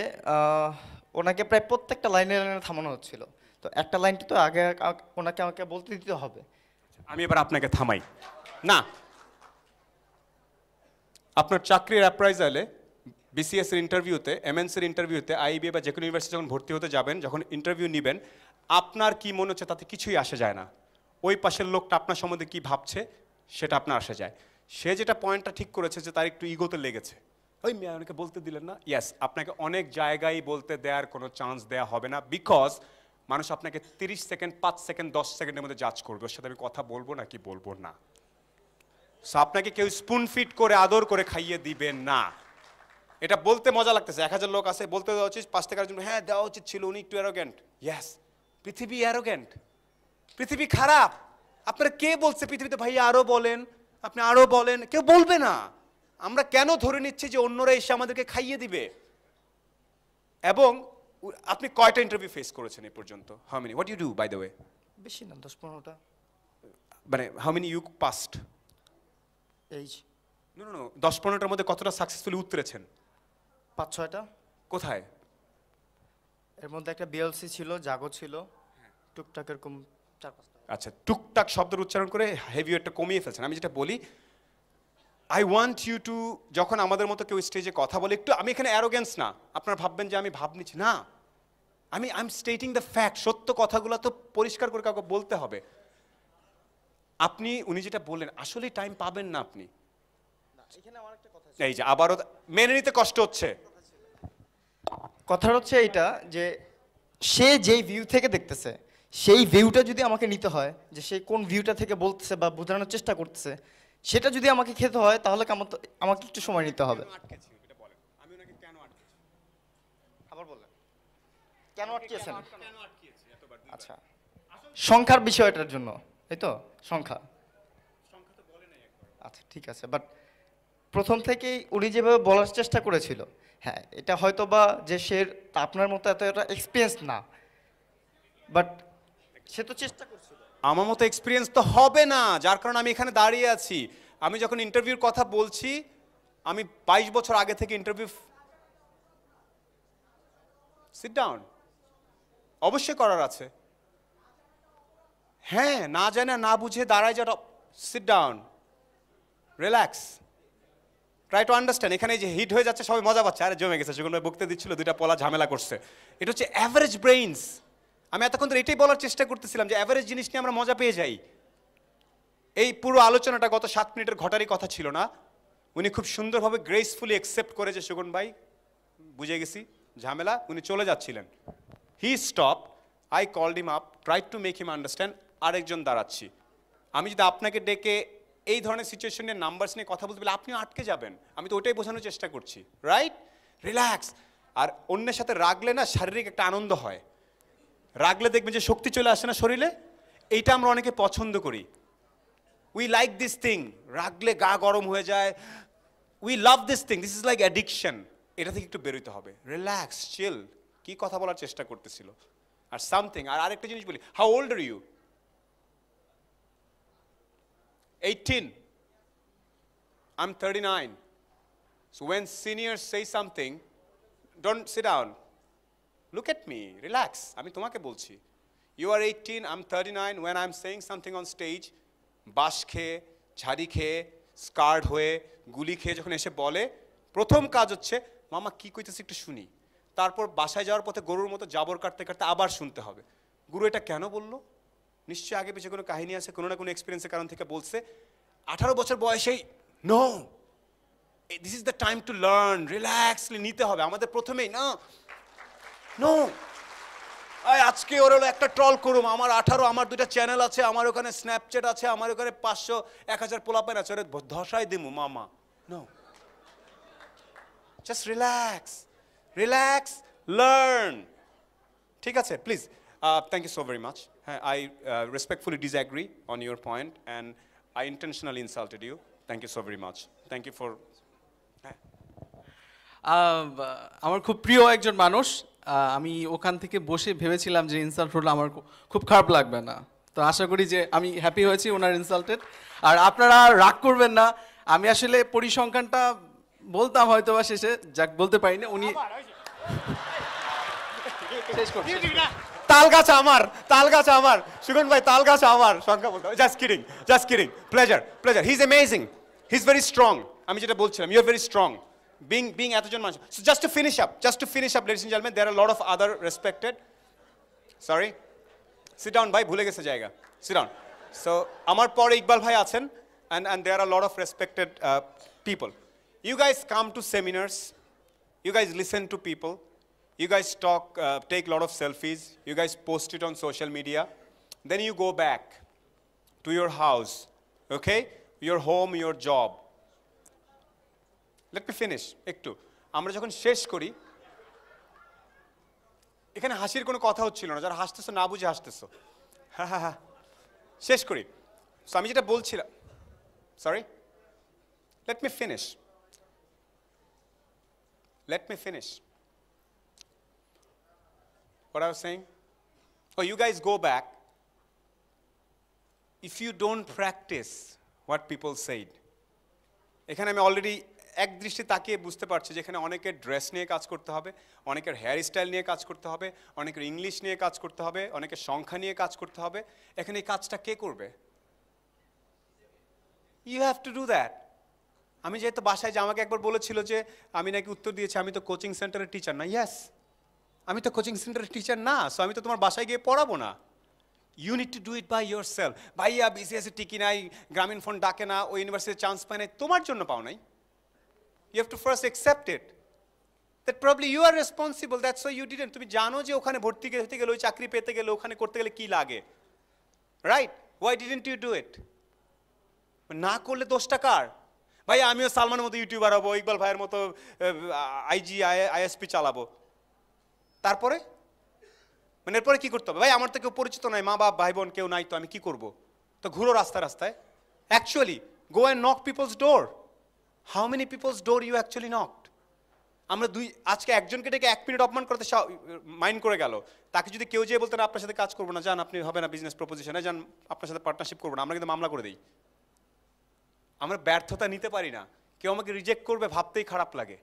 A: ওনাকে প্রায় প্রত্যেকটা লাইনে লাইনে থামানো হচ্ছিল তো একটা লাইনটি তো আগে ওনাকে আমাকে বলতে দিতে হবে আমি এবার আপনাকে থামাই না আপনার চাকরির অ্যাপ্রাইজালে বিসিএস এর ইন্টারভিউতে এমএনসির ইন্টারভিউতে আইবি বা যে কোনো ইউনিভার্সিটি যখন ভর্তি হতে যাবেন যখন ইন্টারভিউ নেবেন আপনার কি মনে হচ্ছে তাতে কিছুই আসে যায় না ওই পাশের লোকটা আপনার সম্বন্ধে কি ভাবছে সেটা আপনার আসে যায় সে যেটা পয়েন্টটা ঠিক করেছে যে তার একটু ইগোতে লেগেছে ওই মেয়ে ওনাকে বলতে দিলেন না ইয়াস আপনাকে অনেক জায়গায় বলতে দেওয়ার কোনো চান্স দেওয়া হবে না বিকজ মানুষ আপনাকে তিরিশ সেকেন্ড পাঁচ সেকেন্ড দশ সেকেন্ডের মধ্যে জাজ করবে ওর সাথে আমি কথা বলবো না কি বলবো না সো আপনাকে কেউ স্পুন ফিট করে আদর করে খাইয়ে দিবে না এটা বলতে মজা লাগতেছে এক হাজার লোক আছে বলতে দেওয়া উচিত পাঁচ টাকার জন্য হ্যাঁ দেওয়া উচিত ছিল উনি একটু অ্যারোগেন্ট ইয়াস পৃথিবী অ্যারোগেন্ট পৃথিবী খারাপ আপনারা কে বলছে পৃথিবীতে ভাইয়া আরও বলেন আপনি আরও বলেন কেউ বলবে না আমরা কেন ধরে নিচ্ছি যে অন্যরা এসে আমাদেরকে খাইয়ে দিবে এবং আপনি কয়টা ইন্টারভিউ ফেস করেছেন এ পর্যন্ত how many what you do by the way বেশি না দশ পনেরোটা মানে how many you past H no দশ পনেরোটার মধ্যে কতটা সাকসেসফুলি উতরেছেন পাঁচ ছয়টা কোথায় এর মধ্যে একটা বিএলসি ছিল জাগো ছিল টুকটাক এরকম চার পাঁচটা আচ্ছা টুকটাক শব্দের উচ্চারণ করে হেভি একটা কমিয়ে ফেলছেন আমি যেটা বলি আই ওয়ান্ট ইউ টু যখন আমাদের মতো কেউ স্টেজে কথা বলে একটু আমি এখানে অ্যারোগেন্স না আপনারা ভাববেন যে আমি ভাব নিচ্ছি না আমি I am stating the fact সত্য কথাগুলো তো পরিষ্কার করে কাউকে বলতে হবে আপনি উনি যেটা বললেন আসলে টাইম পাবেন না আপনি এই যে আবারও মেনে নিতে কষ্ট হচ্ছে কথা হচ্ছে এইটা যে সে যেই ভিউ থেকে দেখতেছে সেই ভিউটা যদি আমাকে নিতে হয় যে সে কোন ভিউটা থেকে বলতেছে বা বোঝানোর চেষ্টা করতেছে সেটা যদি আমাকে খেতে হয় তাহলে আমাকে একটু সময় নিতে হবে আচ্ছা সংখ্যার বিষয়টার জন্য এই তো সংখ্যা আচ্ছা ঠিক আছে বাট প্রথম থেকেই উনি যেভাবে বলার চেষ্টা করেছিল হ্যাঁ এটা হয়তো বা যে সে আপনার মতো এত এটা এক্সপিরিয়েন্স না বাট সে তো চেষ্টা করছিল আমার মতো এক্সপিরিয়েন্স তো হবে না যার কারণে আমি এখানে দাঁড়িয়ে আছি আমি যখন ইন্টারভিউর কথা বলছি আমি বাইশ বছর আগে থেকে ইন্টারভিউ সিট ডাউন অবশ্যই করার আছে হ্যাঁ না জানে না বুঝে দাঁড়ায় যা sit down relax try to understand এখানে যে হিট হয়ে যাচ্ছে সবাই মজা পাচ্ছে আরে জমে গেছে সেগুলো বকতে দিচ্ছিল দুইটা পলা ঝামেলা করছে এটা হচ্ছে অ্যাভারেজ ব্রেইনস আমি এতক্ষণ ধরে এটাই বলার চেষ্টা করতেছিলাম যে অ্যাভারেজ জিনিস নিয়ে আমরা মজা পেয়ে যাই এই পুরো আলোচনাটা গত সাত মিনিটের ঘটারই কথা ছিল না উনি খুব সুন্দরভাবে গ্রেসফুলি অ্যাকসেপ্ট করেছে সুগন ভাই বুঝে গেছি ঝামেলা উনি চলে যাচ্ছিলেন he stop I call him up try to make him understand আরেকজন দাঁড়াচ্ছি আমি যদি আপনাকে ডেকে এই ধরনের নিয়ে নাম্বারস নিয়ে কথা বলতে পারি আপনিও আটকে যাবেন আমি তো ওটাই বোঝানোর চেষ্টা করছি রাইট রিল্যাক্স আর অন্যের সাথে রাগলে না শারীরিক একটা আনন্দ হয় রাগলে দেখবেন যে শক্তি চলে আসে না শরীরে এইটা আমরা অনেকে পছন্দ করি উই লাইক দিস থিং রাগলে গা গরম হয়ে যায় we love this thing this is like addiction এটা থেকে একটু বেরোতে হবে রিল্যাক্স চিল কি কথা বলার চেষ্টা করতেছিল আর সামথিং আর আরেকটা জিনিস বলি how old are you eighteen I am thirty nine so when senior say something don't see down look at me relax আমি তোমাকে বলছি you are eighteen I am thirty nine when I am saying something on stage বাস খেয়ে ঝাড়ি খেয়ে স্কার্ড হয়ে গুলি খেয়ে যখন এসে বলে প্রথম কাজ হচ্ছে মামা কী কইতেছে একটু শুনি তারপর বাসায় যাওয়ার পথে গরুর মতো জাবর কাটতে কাটতে আবার শুনতে হবে গুরু এটা কেন বলল নিশ্চয়ই আগে পিছিয়ে কোনো কাহিনী আছে কোনো না কোনো এক্সপিরিয়েন্সের কারণ থেকে বলছে আঠারো বছর বয়সেই no this is the time to learn relaxly নিতে হবে আমাদের প্রথমেই না নো আজকে ওর হলো একটা ট্রল করুম আমার আঠারো আমার দুটা চ্যানেল আছে আমার ওখানে স্ন্যাপচ্যাট আছে আমার ওখানে পাঁচশো এক হাজার পোলাপেন আছে ওরে ধসাই দিমু মামা no just relax relax learn ঠিক আছে please thank you so very much হ্যাঁ I respectfully agree on your point and I intentionally insulted you thank you so very much thank you for হ্যাঁ আমার খুব প্রিয় একজন মানুষ আমি ওখান থেকে বসে ভেবেছিলাম যে ইনসাল্ট হলে আমার খুব খারাপ লাগবে না তো আশা করি যে আমি হ্যাপি হয়েছি ওনার ইনসাল্টেড আর আপনারা রাগ করবেন না আমি আসলে পরিসংখ্যানটা বলতাম হয়তো বা শেষে যাক বলতে পারি না উনি শেষ তাল গাছ আমার তাল গাছ আমার সুগন ভাই তাল গাছ আমার সংখ্যা বলতে just kidding just kidding pleasure pleasure he is amazing he is very strong আমি যেটা বলছিলাম you are very strong being, being Atharjan Manju. So just to finish up, just to finish up, ladies and gentlemen, there are a lot of other respected, sorry, sit down bhai, bhule gese jayega, sit down. So amar por Iqbal bhai achen, and, and there are a lot of respected uh, people. You guys come to seminars, you guys listen to people, you guys talk, uh, take a lot of selfies, you guys post it on social media, then you go back to your house, okay? Your home, your job, let me finish একটু আমরা যখন শেষ করি এখানে হাসির কোনো কথা হচ্ছিল না যারা হাসতেছো না বুঝে হাসতেছো হ্যাঁ হ্যাঁ হ্যাঁ শেষ করি সো আমি যেটা বলছিলাম sorry let me finish let me finish What I was saying? Oh, you guys go back. If you don't practice what said, এখানে আমি অলরেডি এক দৃষ্টি তাকিয়ে বুঝতে পারছি যেখানে অনেকের ড্রেস নিয়ে কাজ করতে হবে অনেকের হেয়ার স্টাইল নিয়ে কাজ করতে হবে অনেকের ইংলিশ নিয়ে কাজ করতে হবে অনেকের সংখ্যা নিয়ে কাজ করতে হবে এখানে এই কাজটা কে করবে you have to do that আমি যেহেতু বাসায় যে আমাকে একবার বলেছিল যে আমি নাকি উত্তর দিয়েছি আমি তো কোচিং সেন্টারের টিচার না ইয়াস আমি তো কোচিং সেন্টারের টিচার না সো আমি তো তোমার বাসায় গিয়ে পড়াবো না you need to do it by yourself ভাইয়া বিসিএসে e টিকি নাই গ্রামীণ ফোন ডাকে না ওই ইউনিভার্সিটির চান্স পায় নাই তোমার জন্য পাও নাই you have to first accept it. That probably you are responsible, that's why you didn't. তুমি জানো যে ওখানে ভর্তি হতে গেলে ওই চাকরি পেতে গেলে ওখানে করতে গেলে কি লাগে right why didn't you do it না করলে দোষটা কার ভাই আমিও সালমানের মতো ইউটিউবার হবো ইকবাল ভাইয়ের মতো আইজি আইএসপি চালাবো তারপরে মানে এরপরে কী করতে হবে ভাই আমার তো কেউ পরিচিত নাই মা বাপ ভাই বোন কেউ নাই তো আমি কি করব তো ঘুরো রাস্তা রাস্তায় actually go and knock peoples door how many peoples door you actually knocked আমরা দুই আজকে একজনকে ডেকে এক মিনিট অপমান করতে মাইন্ড করে গেল তাকে যদি কেউ যেয়ে বলতেন আপনার সাথে কাজ করবো না যান আপনি হবে না বিজনেস প্রপোজিশনে যান আপনার সাথে পার্টনারশিপ করবো না আমরা কিন্তু মামলা করে দিই আমরা ব্যর্থতা নিতে পারি না কেউ আমাকে রিজেক্ট করবে ভাবতেই খারাপ লাগে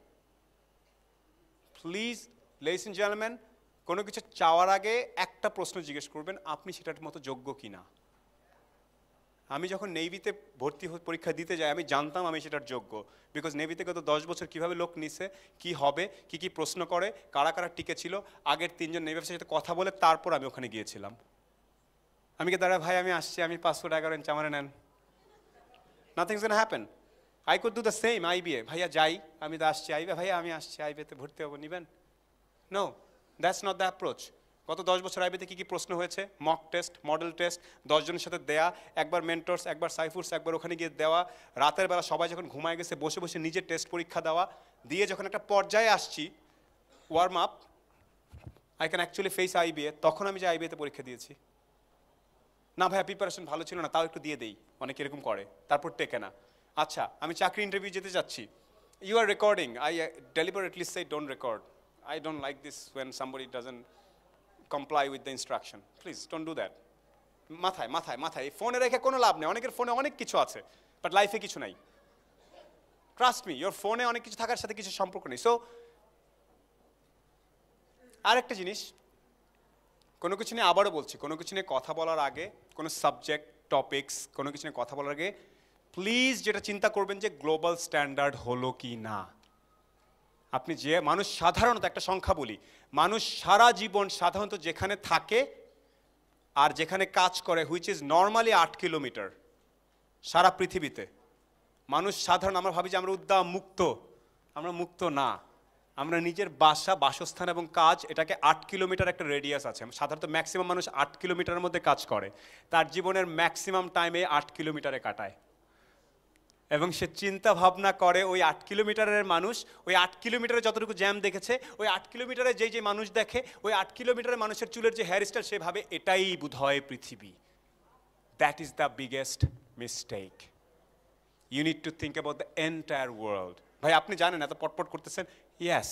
A: প্লিজ লেডিস অ্যান্ড জেন্টলম্যান কোনো কিছু চাওয়ার আগে একটা প্রশ্ন জিজ্ঞেস করবেন আপনি সেটার মতো যোগ্য কিনা আমি যখন নেভিতে ভর্তি পরীক্ষা দিতে যাই আমি জানতাম আমি সেটার যোগ্য বিকজ নেভিতে গত দশ বছর কিভাবে লোক নিছে কি হবে কি কি প্রশ্ন করে কারা কারা টিকে ছিল আগের তিনজন নেভি অফিসার সাথে কথা বলে তারপর আমি ওখানে গিয়েছিলাম আমি কি দাঁড়া ভাই আমি আসছি আমি পাসপোর্ট এগারো ইঞ্চ আমার নেন nothing's in happen I could do the same I BA ভাইয়া যাই আমি তো আসছি আইবে ভাইয়া আমি আসছি আইবিতে ভর্তি হবো নিবেন no that's not the approach গত দশ বছর আইবিতে কী কী প্রশ্ন হয়েছে মক টেস্ট মডেল টেস্ট দশজনের সাথে দেয়া একবার মেন্টর্স একবার সাইফুর্স একবার ওখানে গিয়ে দেওয়া রাতের বেলা সবাই যখন ঘুমায় গেছে বসে বসে নিজে টেস্ট পরীক্ষা দেওয়া দিয়ে যখন একটা পর্যায়ে আসছি warm up I can actually face IBA তখন আমি যে আইবিএতে পরীক্ষা দিয়েছি না ভাইয়া প্রিপারেশন ভালো ছিল না তাও একটু দিয়ে দেই অনেক এরকম করে তারপর টেকে না আচ্ছা আমি চাকরি ইন্টারভিউ যেতে যাচ্ছি you are recording I at least I don't record I don't like this when somebody doesn't comply with the instruction. Please don't do that. মাথায় মাথায় মাথায় ফোনে রেখে কোনো লাভ নেই অনেকের ফোনে অনেক কিছু আছে বাট লাইফে কিছু নাই ট্রাস্ট মি ইয়োর ফোনে অনেক কিছু থাকার সাথে কিছু সম্পর্ক নেই সো আরেকটা জিনিস কোনো কিছু নিয়ে আবারও বলছি কোনো কিছু নিয়ে কথা বলার আগে কোনো সাবজেক্ট টপিকস কোনো কিছু নিয়ে কথা বলার আগে প্লিজ যেটা চিন্তা করবেন যে গ্লোবাল স্ট্যান্ডার্ড হলো কি না আপনি যে মানুষ সাধারণত একটা সংখ্যা বলি মানুষ সারা জীবন সাধারণত যেখানে থাকে আর যেখানে কাজ করে হুইচ ইজ নর্মালি আট কিলোমিটার সারা পৃথিবীতে মানুষ সাধারণ আমরা ভাবি যে আমরা উদ্যা মুক্ত আমরা মুক্ত না আমরা নিজের বাসা বাসস্থান এবং কাজ এটাকে আট কিলোমিটার একটা রেডিয়াস আছে সাধারণত ম্যাক্সিমাম মানুষ আট কিলোমিটারের মধ্যে কাজ করে তার জীবনের ম্যাক্সিমাম টাইমে আট কিলোমিটারে কাটায় এবং সে চিন্তা ভাবনা করে ওই আট কিলোমিটারের মানুষ ওই আট কিলোমিটারে যতটুকু জ্যাম দেখেছে ওই আট কিলোমিটারে যে যে মানুষ দেখে ওই আট কিলোমিটারের মানুষের চুলের যে হেয়ার স্টাইল সেভাবে এটাই বোধ হয় পৃথিবী that is the biggest mistake you need to think about the entire world ভাই আপনি জানেন এত পটপট করতেছেন yes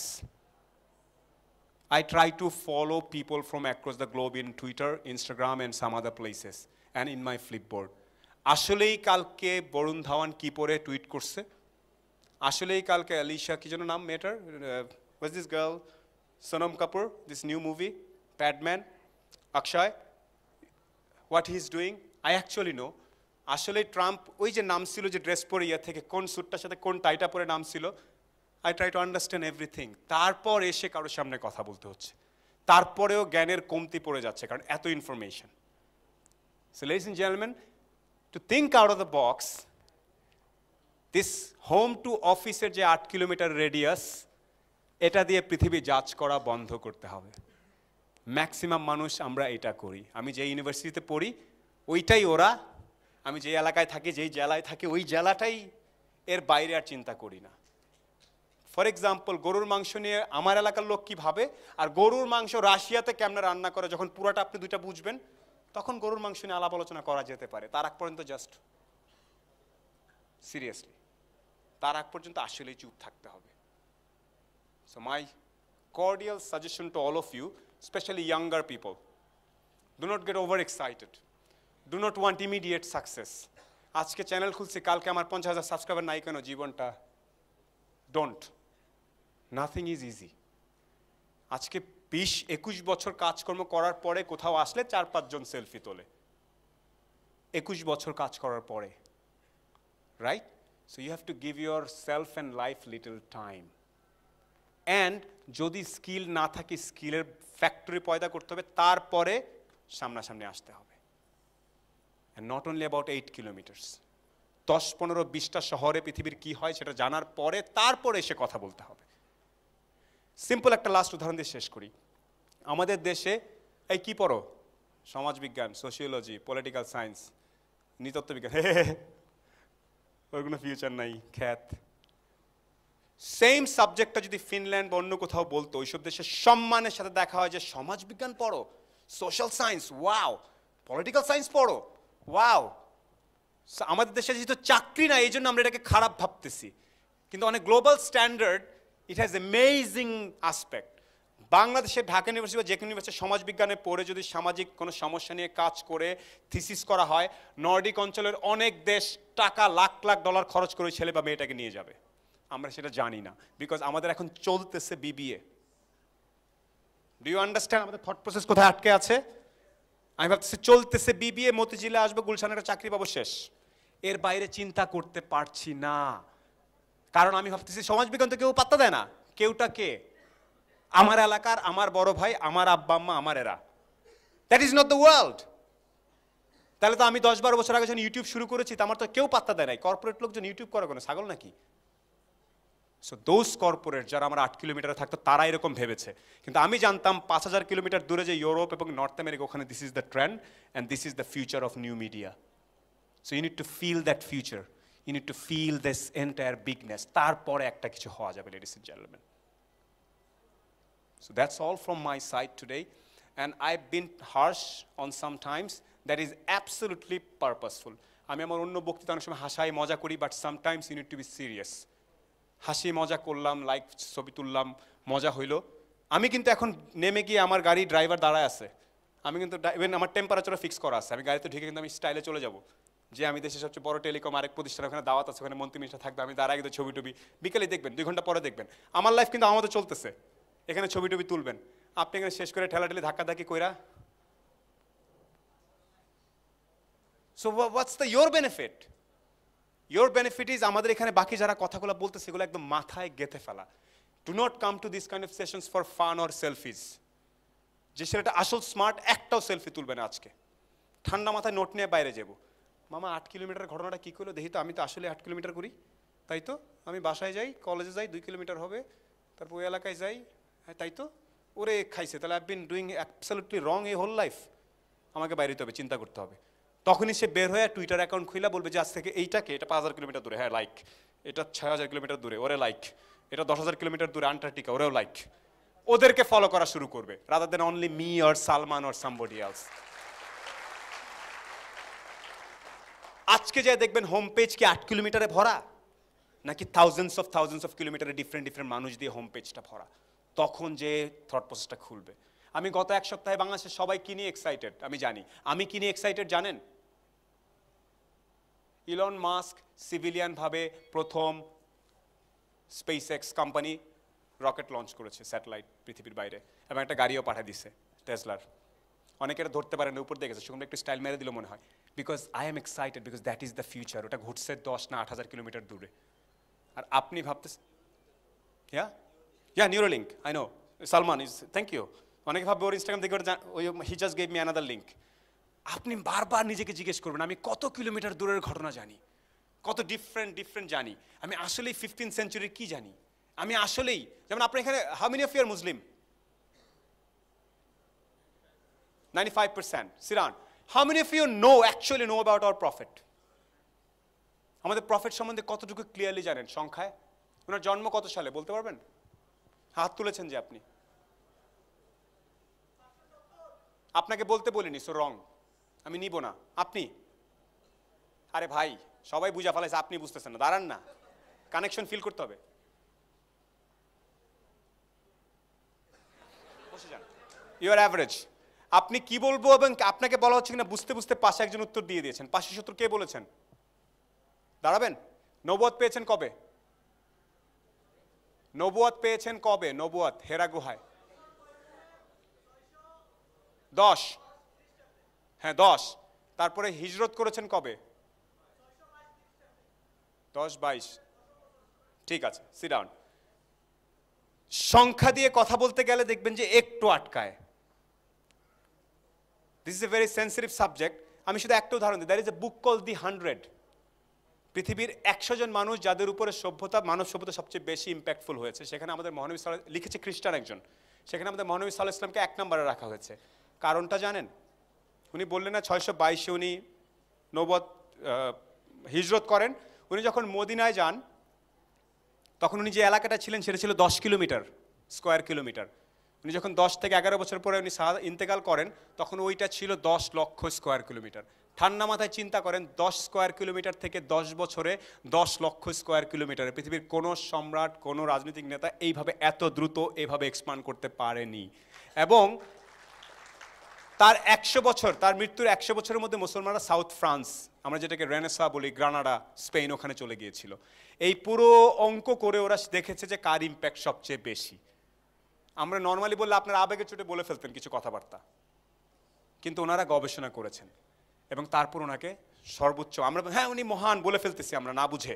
A: I try to follow people from across the globe in Twitter Instagram and some other places and in my Flipboard আসলেই কালকে বরুণ ধাওয়ান কি পরে টুইট করছে আসলেই কালকে আলিশা কি যেন নাম matter was this girl Sonam Kapoor this new movie Padman Akshay what he is doing I actually know আসলে ট্রাম্প ওই যে নাম ছিল যে ড্রেস পরে ইয়ার থেকে কোন স্যুটটার সাথে কোন টাইটা পরে নাম ছিল I try to understand everything তারপর এসে কারোর সামনে কথা বলতে হচ্ছে তারপরেও জ্ঞানের কমতি পড়ে যাচ্ছে কারণ এত information so ladies in gentleman to think out of the box, this home to অফিসের যে আট কিলোমিটার রেডিয়াস এটা দিয়ে পৃথিবী জাজ করা বন্ধ করতে হবে ম্যাক্সিমাম মানুষ আমরা এটা করি আমি যে ইউনিভার্সিটিতে পড়ি ওইটাই ওরা আমি যে এলাকায় থাকি যেই জেলায় থাকি ওই জেলাটাই এর বাইরে আর চিন্তা করি না ফর এক্সাম্পল গরুর মাংস নিয়ে আমার এলাকার লোক কী ভাবে আর গরুর মাংস রাশিয়াতে কেমনে রান্না করে যখন পুরাটা আপনি দুইটা বুঝবেন তখন গরুর মাংস নিয়ে আলাপ আলোচনা করা যেতে পারে তার আগ পর্যন্ত জাস্ট সিরিয়াসলি তার আগ পর্যন্ত আসলেই চুপ থাকতে হবে so my suggestion to all of you specially younger younger do not get over excited do not want immediate success আজকে চ্যানেল খুলছি কালকে আমার পঞ্চাশ হাজার সাবস্ক্রাইবার নাই কেন জীবনটা ডোন্ট নাথিং ইজ ইজি আজকে বিশ একুশ বছর কাজকর্ম করার পরে কোথাও আসলে চার পাঁচজন সেলফি তোলে একুশ বছর কাজ করার পরে right so you have to give yourself and life little time and যদি স্কিল না থাকে স্কিলের ফ্যাক্টরি পয়দা করতে হবে তারপরে সামনাসামনি আসতে হবে not only about eight kilometres দশ পনেরো বিশটা শহরে পৃথিবীর কি হয় সেটা জানার পরে তারপরে এসে কথা বলতে হবে সিম্পল একটা লাস্ট উদাহরণ দিয়ে শেষ করি আমাদের দেশে এই কি পড়ো সমাজবিজ্ঞান সোশিওলজি পলিটিক্যাল সায়েন্স নৃতত্ববিজ্ঞান ওর কোনো ফিউচার নাই খ্যাত সেম সাবজেক্টটা যদি ফিনল্যান্ড বা অন্য কোথাও বলতো ওইসব দেশের সম্মানের সাথে দেখা হয় যে সমাজবিজ্ঞান পড়ো social science wow political science পড়ো ওয়াও আমাদের দেশে যেহেতু চাকরি না এই জন্য আমরা এটাকে খারাপ ভাবতেছি কিন্তু অনেক global standard it has amazing aspect বাংলাদেশে ঢাকা ইউনিভার্সিটি বা যে কোনো ইউনিভার্সিটি সমাজবিজ্ঞানে পড়ে যদি সামাজিক কোনো সমস্যা নিয়ে কাজ করে থিসিস করা হয় নর্ডিক অঞ্চলের অনেক দেশ টাকা লাখ লাখ ডলার খরচ করে ছেলে বা মেয়েটাকে নিয়ে যাবে আমরা সেটা জানি না বিকজ আমাদের এখন চলতেছে বিবিএ ডু ইউ আন্ডারস্ট্যান্ড আমাদের থট প্রসেস কোথায় আটকে আছে আমি ভাবতেছি চলতেছে বিবিএ মতিঝিলে আসবো গুলশানের চাকরি পাবো শেষ এর বাইরে চিন্তা করতে পারছি না কারণ আমি ভাবতেছি সমাজবিজ্ঞান তো কেউ পাত্তা দেয় না কেউটা কে আমার এলাকার আমার বড় ভাই আমার আব্বা আম্মা আমার এরা that is not the world তাহলে তো আমি দশ বারো বছর আগে যখন ইউটিউব শুরু করেছি আমার তো কেউ পাত্তা দেয় নাই কর্পোরেট লোকজন ইউটিউব করে কোনো ছাগল নাকি সো দোজ কর্পোরেট যারা আমার আট কিলোমিটারে থাকতো তারা এরকম ভেবেছে কিন্তু আমি জানতাম পাঁচ হাজার কিলোমিটার দূরে যে ইউরোপ এবং নর্থ আমেরিকা ওখানে this is the trend and this is the future of new media so you need to feel that future you need to feel this entire bigness তারপরে একটা কিছু হওয়া যাবে ladies and gentleman So that's all from my side today. And I've been harsh on sometimes. That is absolutely purposeful. আমি আমার অন্য বক্তৃতা অনেক সময় হাসায় মজা করি but sometimes you to be serious হাসি মজা করলাম লাইক ছবি তুললাম মজা হইলো আমি কিন্তু এখন নেমে গিয়ে আমার গাড়ি ড্রাইভার দাঁড়ায় আছে আমি কিন্তু ইভেন আমার টেম্পারেচার ফিক্স করা আছে আমি গাড়িতে ঢুকে কিন্তু আমি স্টাইলে চলে যাবো যে আমি দেশের সবচেয়ে বড় টেলিকম আরেক প্রতিষ্ঠান ওখানে দাওয়াত আছে ওখানে মন্ত্রী মিনিস্টার থাকবে আমি দাঁড়ায় কিন্তু ছবি টবি বিকেলে দেখবেন দুই ঘন্টা পরে দেখবেন আমার লাইফ কিন্তু আমাদের চলতেছে এখানে ছবি টবি তুলবেন আপনি এখানে শেষ করে ঠেলা ধাক্কা ধাক্কি কইরা so what's the your benefit your benefit is আমাদের এখানে বাকি যারা কথাগুলো বলতে সেগুলো একদম মাথায় গেঁথে ফেলা do not come to this kind of sessions for fun or selfies যে ছেলেটা আসল স্মার্ট একটাও সেলফি তুলবে না আজকে ঠান্ডা মাথায় নোট নিয়ে বাইরে যাব মামা আট কিলোমিটার ঘটনাটা কী করলো দেখি তো আমি তো আসলে আট কিলোমিটার করি তাই তো আমি বাসায় যাই কলেজে যাই দুই কিলোমিটার হবে তারপর ওই এলাকায় যাই হ্যাঁ তাই তো ওরে খাইছে তাহলে I been doing absolutely wrong a whole life আমাকে বাইরে হবে চিন্তা করতে হবে তখনই সে বের হয়ে টুইটার অ্যাকাউন্ট খুলে বলবে যে আজ থেকে এইটাকে এটা পাঁচ হাজার কিলোমিটার দূরে হ্যাঁ লাইক এটা ছয় হাজার কিলোমিটার দূরে ওরে লাইক এটা দশ হাজার কিলোমিটার দূরে আন্টার্কটিকা ওরেও লাইক ওদেরকে ফলো করা শুরু করবে rather than only me or Salman or somebody else আজকে যাই দেখবেন হোম পেজ কি আট কিলোমিটারে ভরা নাকি থাউজেন্ডস অফ থাউজেন্ডস অফ কিলোমিটারে ডিফারেন্ট ডিফারেন্ট মানুষ দিয়ে হোম পেজটা ভরা তখন যে থট প্রসেসটা খুলবে আমি গত এক সপ্তাহে বাংলাদেশের সবাই কিনি এক্সাইটেড আমি জানি আমি কিনি এক্সাইটেড জানেন ইলন মাস্ক সিভিলিয়ানভাবে প্রথম SpaceX company rocket launch করেছে স্যাটেলাইট পৃথিবীর বাইরে এবং একটা গাড়িও পাঠিয়ে দিছে টেসলার অনেকেরা ধরতে পারেন উপর দিয়ে গেছে সেখানে একটু স্টাইল মেরে দিল মনে হয় because I am excited because that is the future ওটা ঘুরছে দশ না আট হাজার কিলোমিটার দূরে আর আপনি ভাবতেছেন হ্যাঁ Yeah, Neuralink, I know. Salman is, thank you. অনেকে ভাববে ওর ইনস্টাগ্রাম থেকে ওই he just gave me another link আপনি বারবার নিজেকে জিজ্ঞেস করবেন আমি কত কিলোমিটার দূরের ঘটনা জানি কত ডিফারেন্ট ডিফারেন্ট জানি আমি আসলেই ফিফটিন সেঞ্চুরির কী জানি আমি আসলেই যেমন আপনি এখানে how many of you're Muslim ninety five percent সিরান how many of you know actually know about our profit আমাদের প্রফিট সম্বন্ধে কতটুকু ক্লিয়ারলি জানেন সংখ্যায় ওনার জন্ম কত সালে বলতে পারবেন হাত তুলেছেন যে আপনি আপনাকে বলতে বলিনি সো রং আমি নিব না আপনি আরে ভাই সবাই বুঝা ফেলাইছে আপনি বুঝতেছেন না দাঁড়ান না কানেকশন ফিল করতে হবে ইউর অ্যাভারেজ আপনি কি বলবো এবং আপনাকে বলা হচ্ছে কিনা বুঝতে বুঝতে পাশে একজন উত্তর দিয়ে দিয়েছেন পাশে সত্তর কে বলেছেন দাঁড়াবেন নবদ পেয়েছেন কবে নবুয়াত পেয়েছেন কবে নবুয়াত হেরা গুহায় দশ হ্যাঁ দশ তারপরে হিজরত করেছেন কবে দশ বাইশ ঠিক আছে সিডাউন সংখ্যা দিয়ে কথা বলতে গেলে দেখবেন যে একটু আটকায় this is a very sensitive subject আমি শুধু একটা উদাহরণ দিই that is a book call the hundred পৃথিবীর একশো জন মানুষ যাদের উপরে সভ্যতা মানব সভ্যতা সবচেয়ে বেশি ইম্প্যাক্টফুল হয়েছে সেখানে আমাদের মহানবী সাল লিখেছে খ্রিস্টান একজন সেখানে আমাদের মহানবী সাল্লাহ ইসলামকে এক নম্বরে রাখা হয়েছে কারণটা জানেন উনি বললেন না ছয়শো বাইশে উনি নবত হিজরত করেন উনি যখন মদিনায় যান তখন উনি যে এলাকাটা ছিলেন সেটা ছিল দশ কিলোমিটার স্কোয়ার কিলোমিটার উনি যখন দশ থেকে এগারো বছর পরে উনি ইন্তেকাল করেন তখন ওইটা ছিল দশ লক্ষ স্কোয়ার কিলোমিটার ঠান্ডা মাথায় চিন্তা করেন দশ স্কোয়ার কিলোমিটার থেকে দশ বছরে দশ লক্ষ স্কোয়ার কিলোমিটারে পৃথিবীর কোনো সম্রাট কোনো রাজনৈতিক নেতা এইভাবে এত দ্রুত এভাবে এক্সপান্ড করতে পারেনি এবং তার একশো বছর তার মৃত্যুর একশো বছরের মধ্যে মুসলমানরা সাউথ ফ্রান্স আমরা যেটাকে রেনেসা বলি গ্রানাডা স্পেন ওখানে চলে গিয়েছিল এই পুরো অঙ্ক করে ওরা দেখেছে যে কার ইম্প্যাক্ট সবচেয়ে বেশি আমরা নর্মালি বললে আপনার আবেগের চোটে বলে ফেলতেন কিছু কথাবার্তা কিন্তু ওনারা গবেষণা করেছেন এবং তারপর ওনাকে সর্বোচ্চ আমরা হ্যাঁ উনি মহান বলে ফেলতেছি আমরা না বুঝে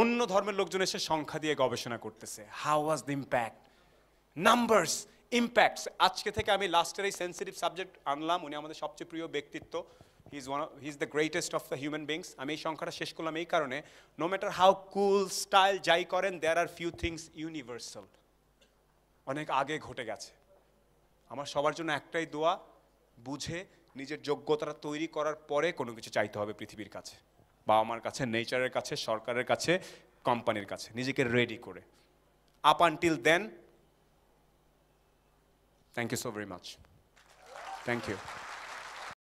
A: অন্য ধর্মের লোকজন এসে সংখ্যা দিয়ে গবেষণা করতেছে how was the impact numbers impacts আজকে থেকে আমি লাস্টের এই সেন্সিটিভ সাবজেক্ট আনলাম উনি আমাদের সবচেয়ে প্রিয় ব্যক্তিত্ব he is one he is the greatest of the human beings আমি এই সংখ্যাটা শেষ করলাম এই কারণে no matter how cool style যাই করেন there are few things universal অনেক আগে ঘটে গেছে আমার সবার জন্য একটাই দোয়া বুঝে নিজের যোগ্যতা তৈরি করার পরে কোনো কিছু চাইতে হবে পৃথিবীর কাছে বাবা মার কাছে নেচারের কাছে সরকারের কাছে কোম্পানির কাছে নিজেকে রেডি করে up until then thank you so very much thank you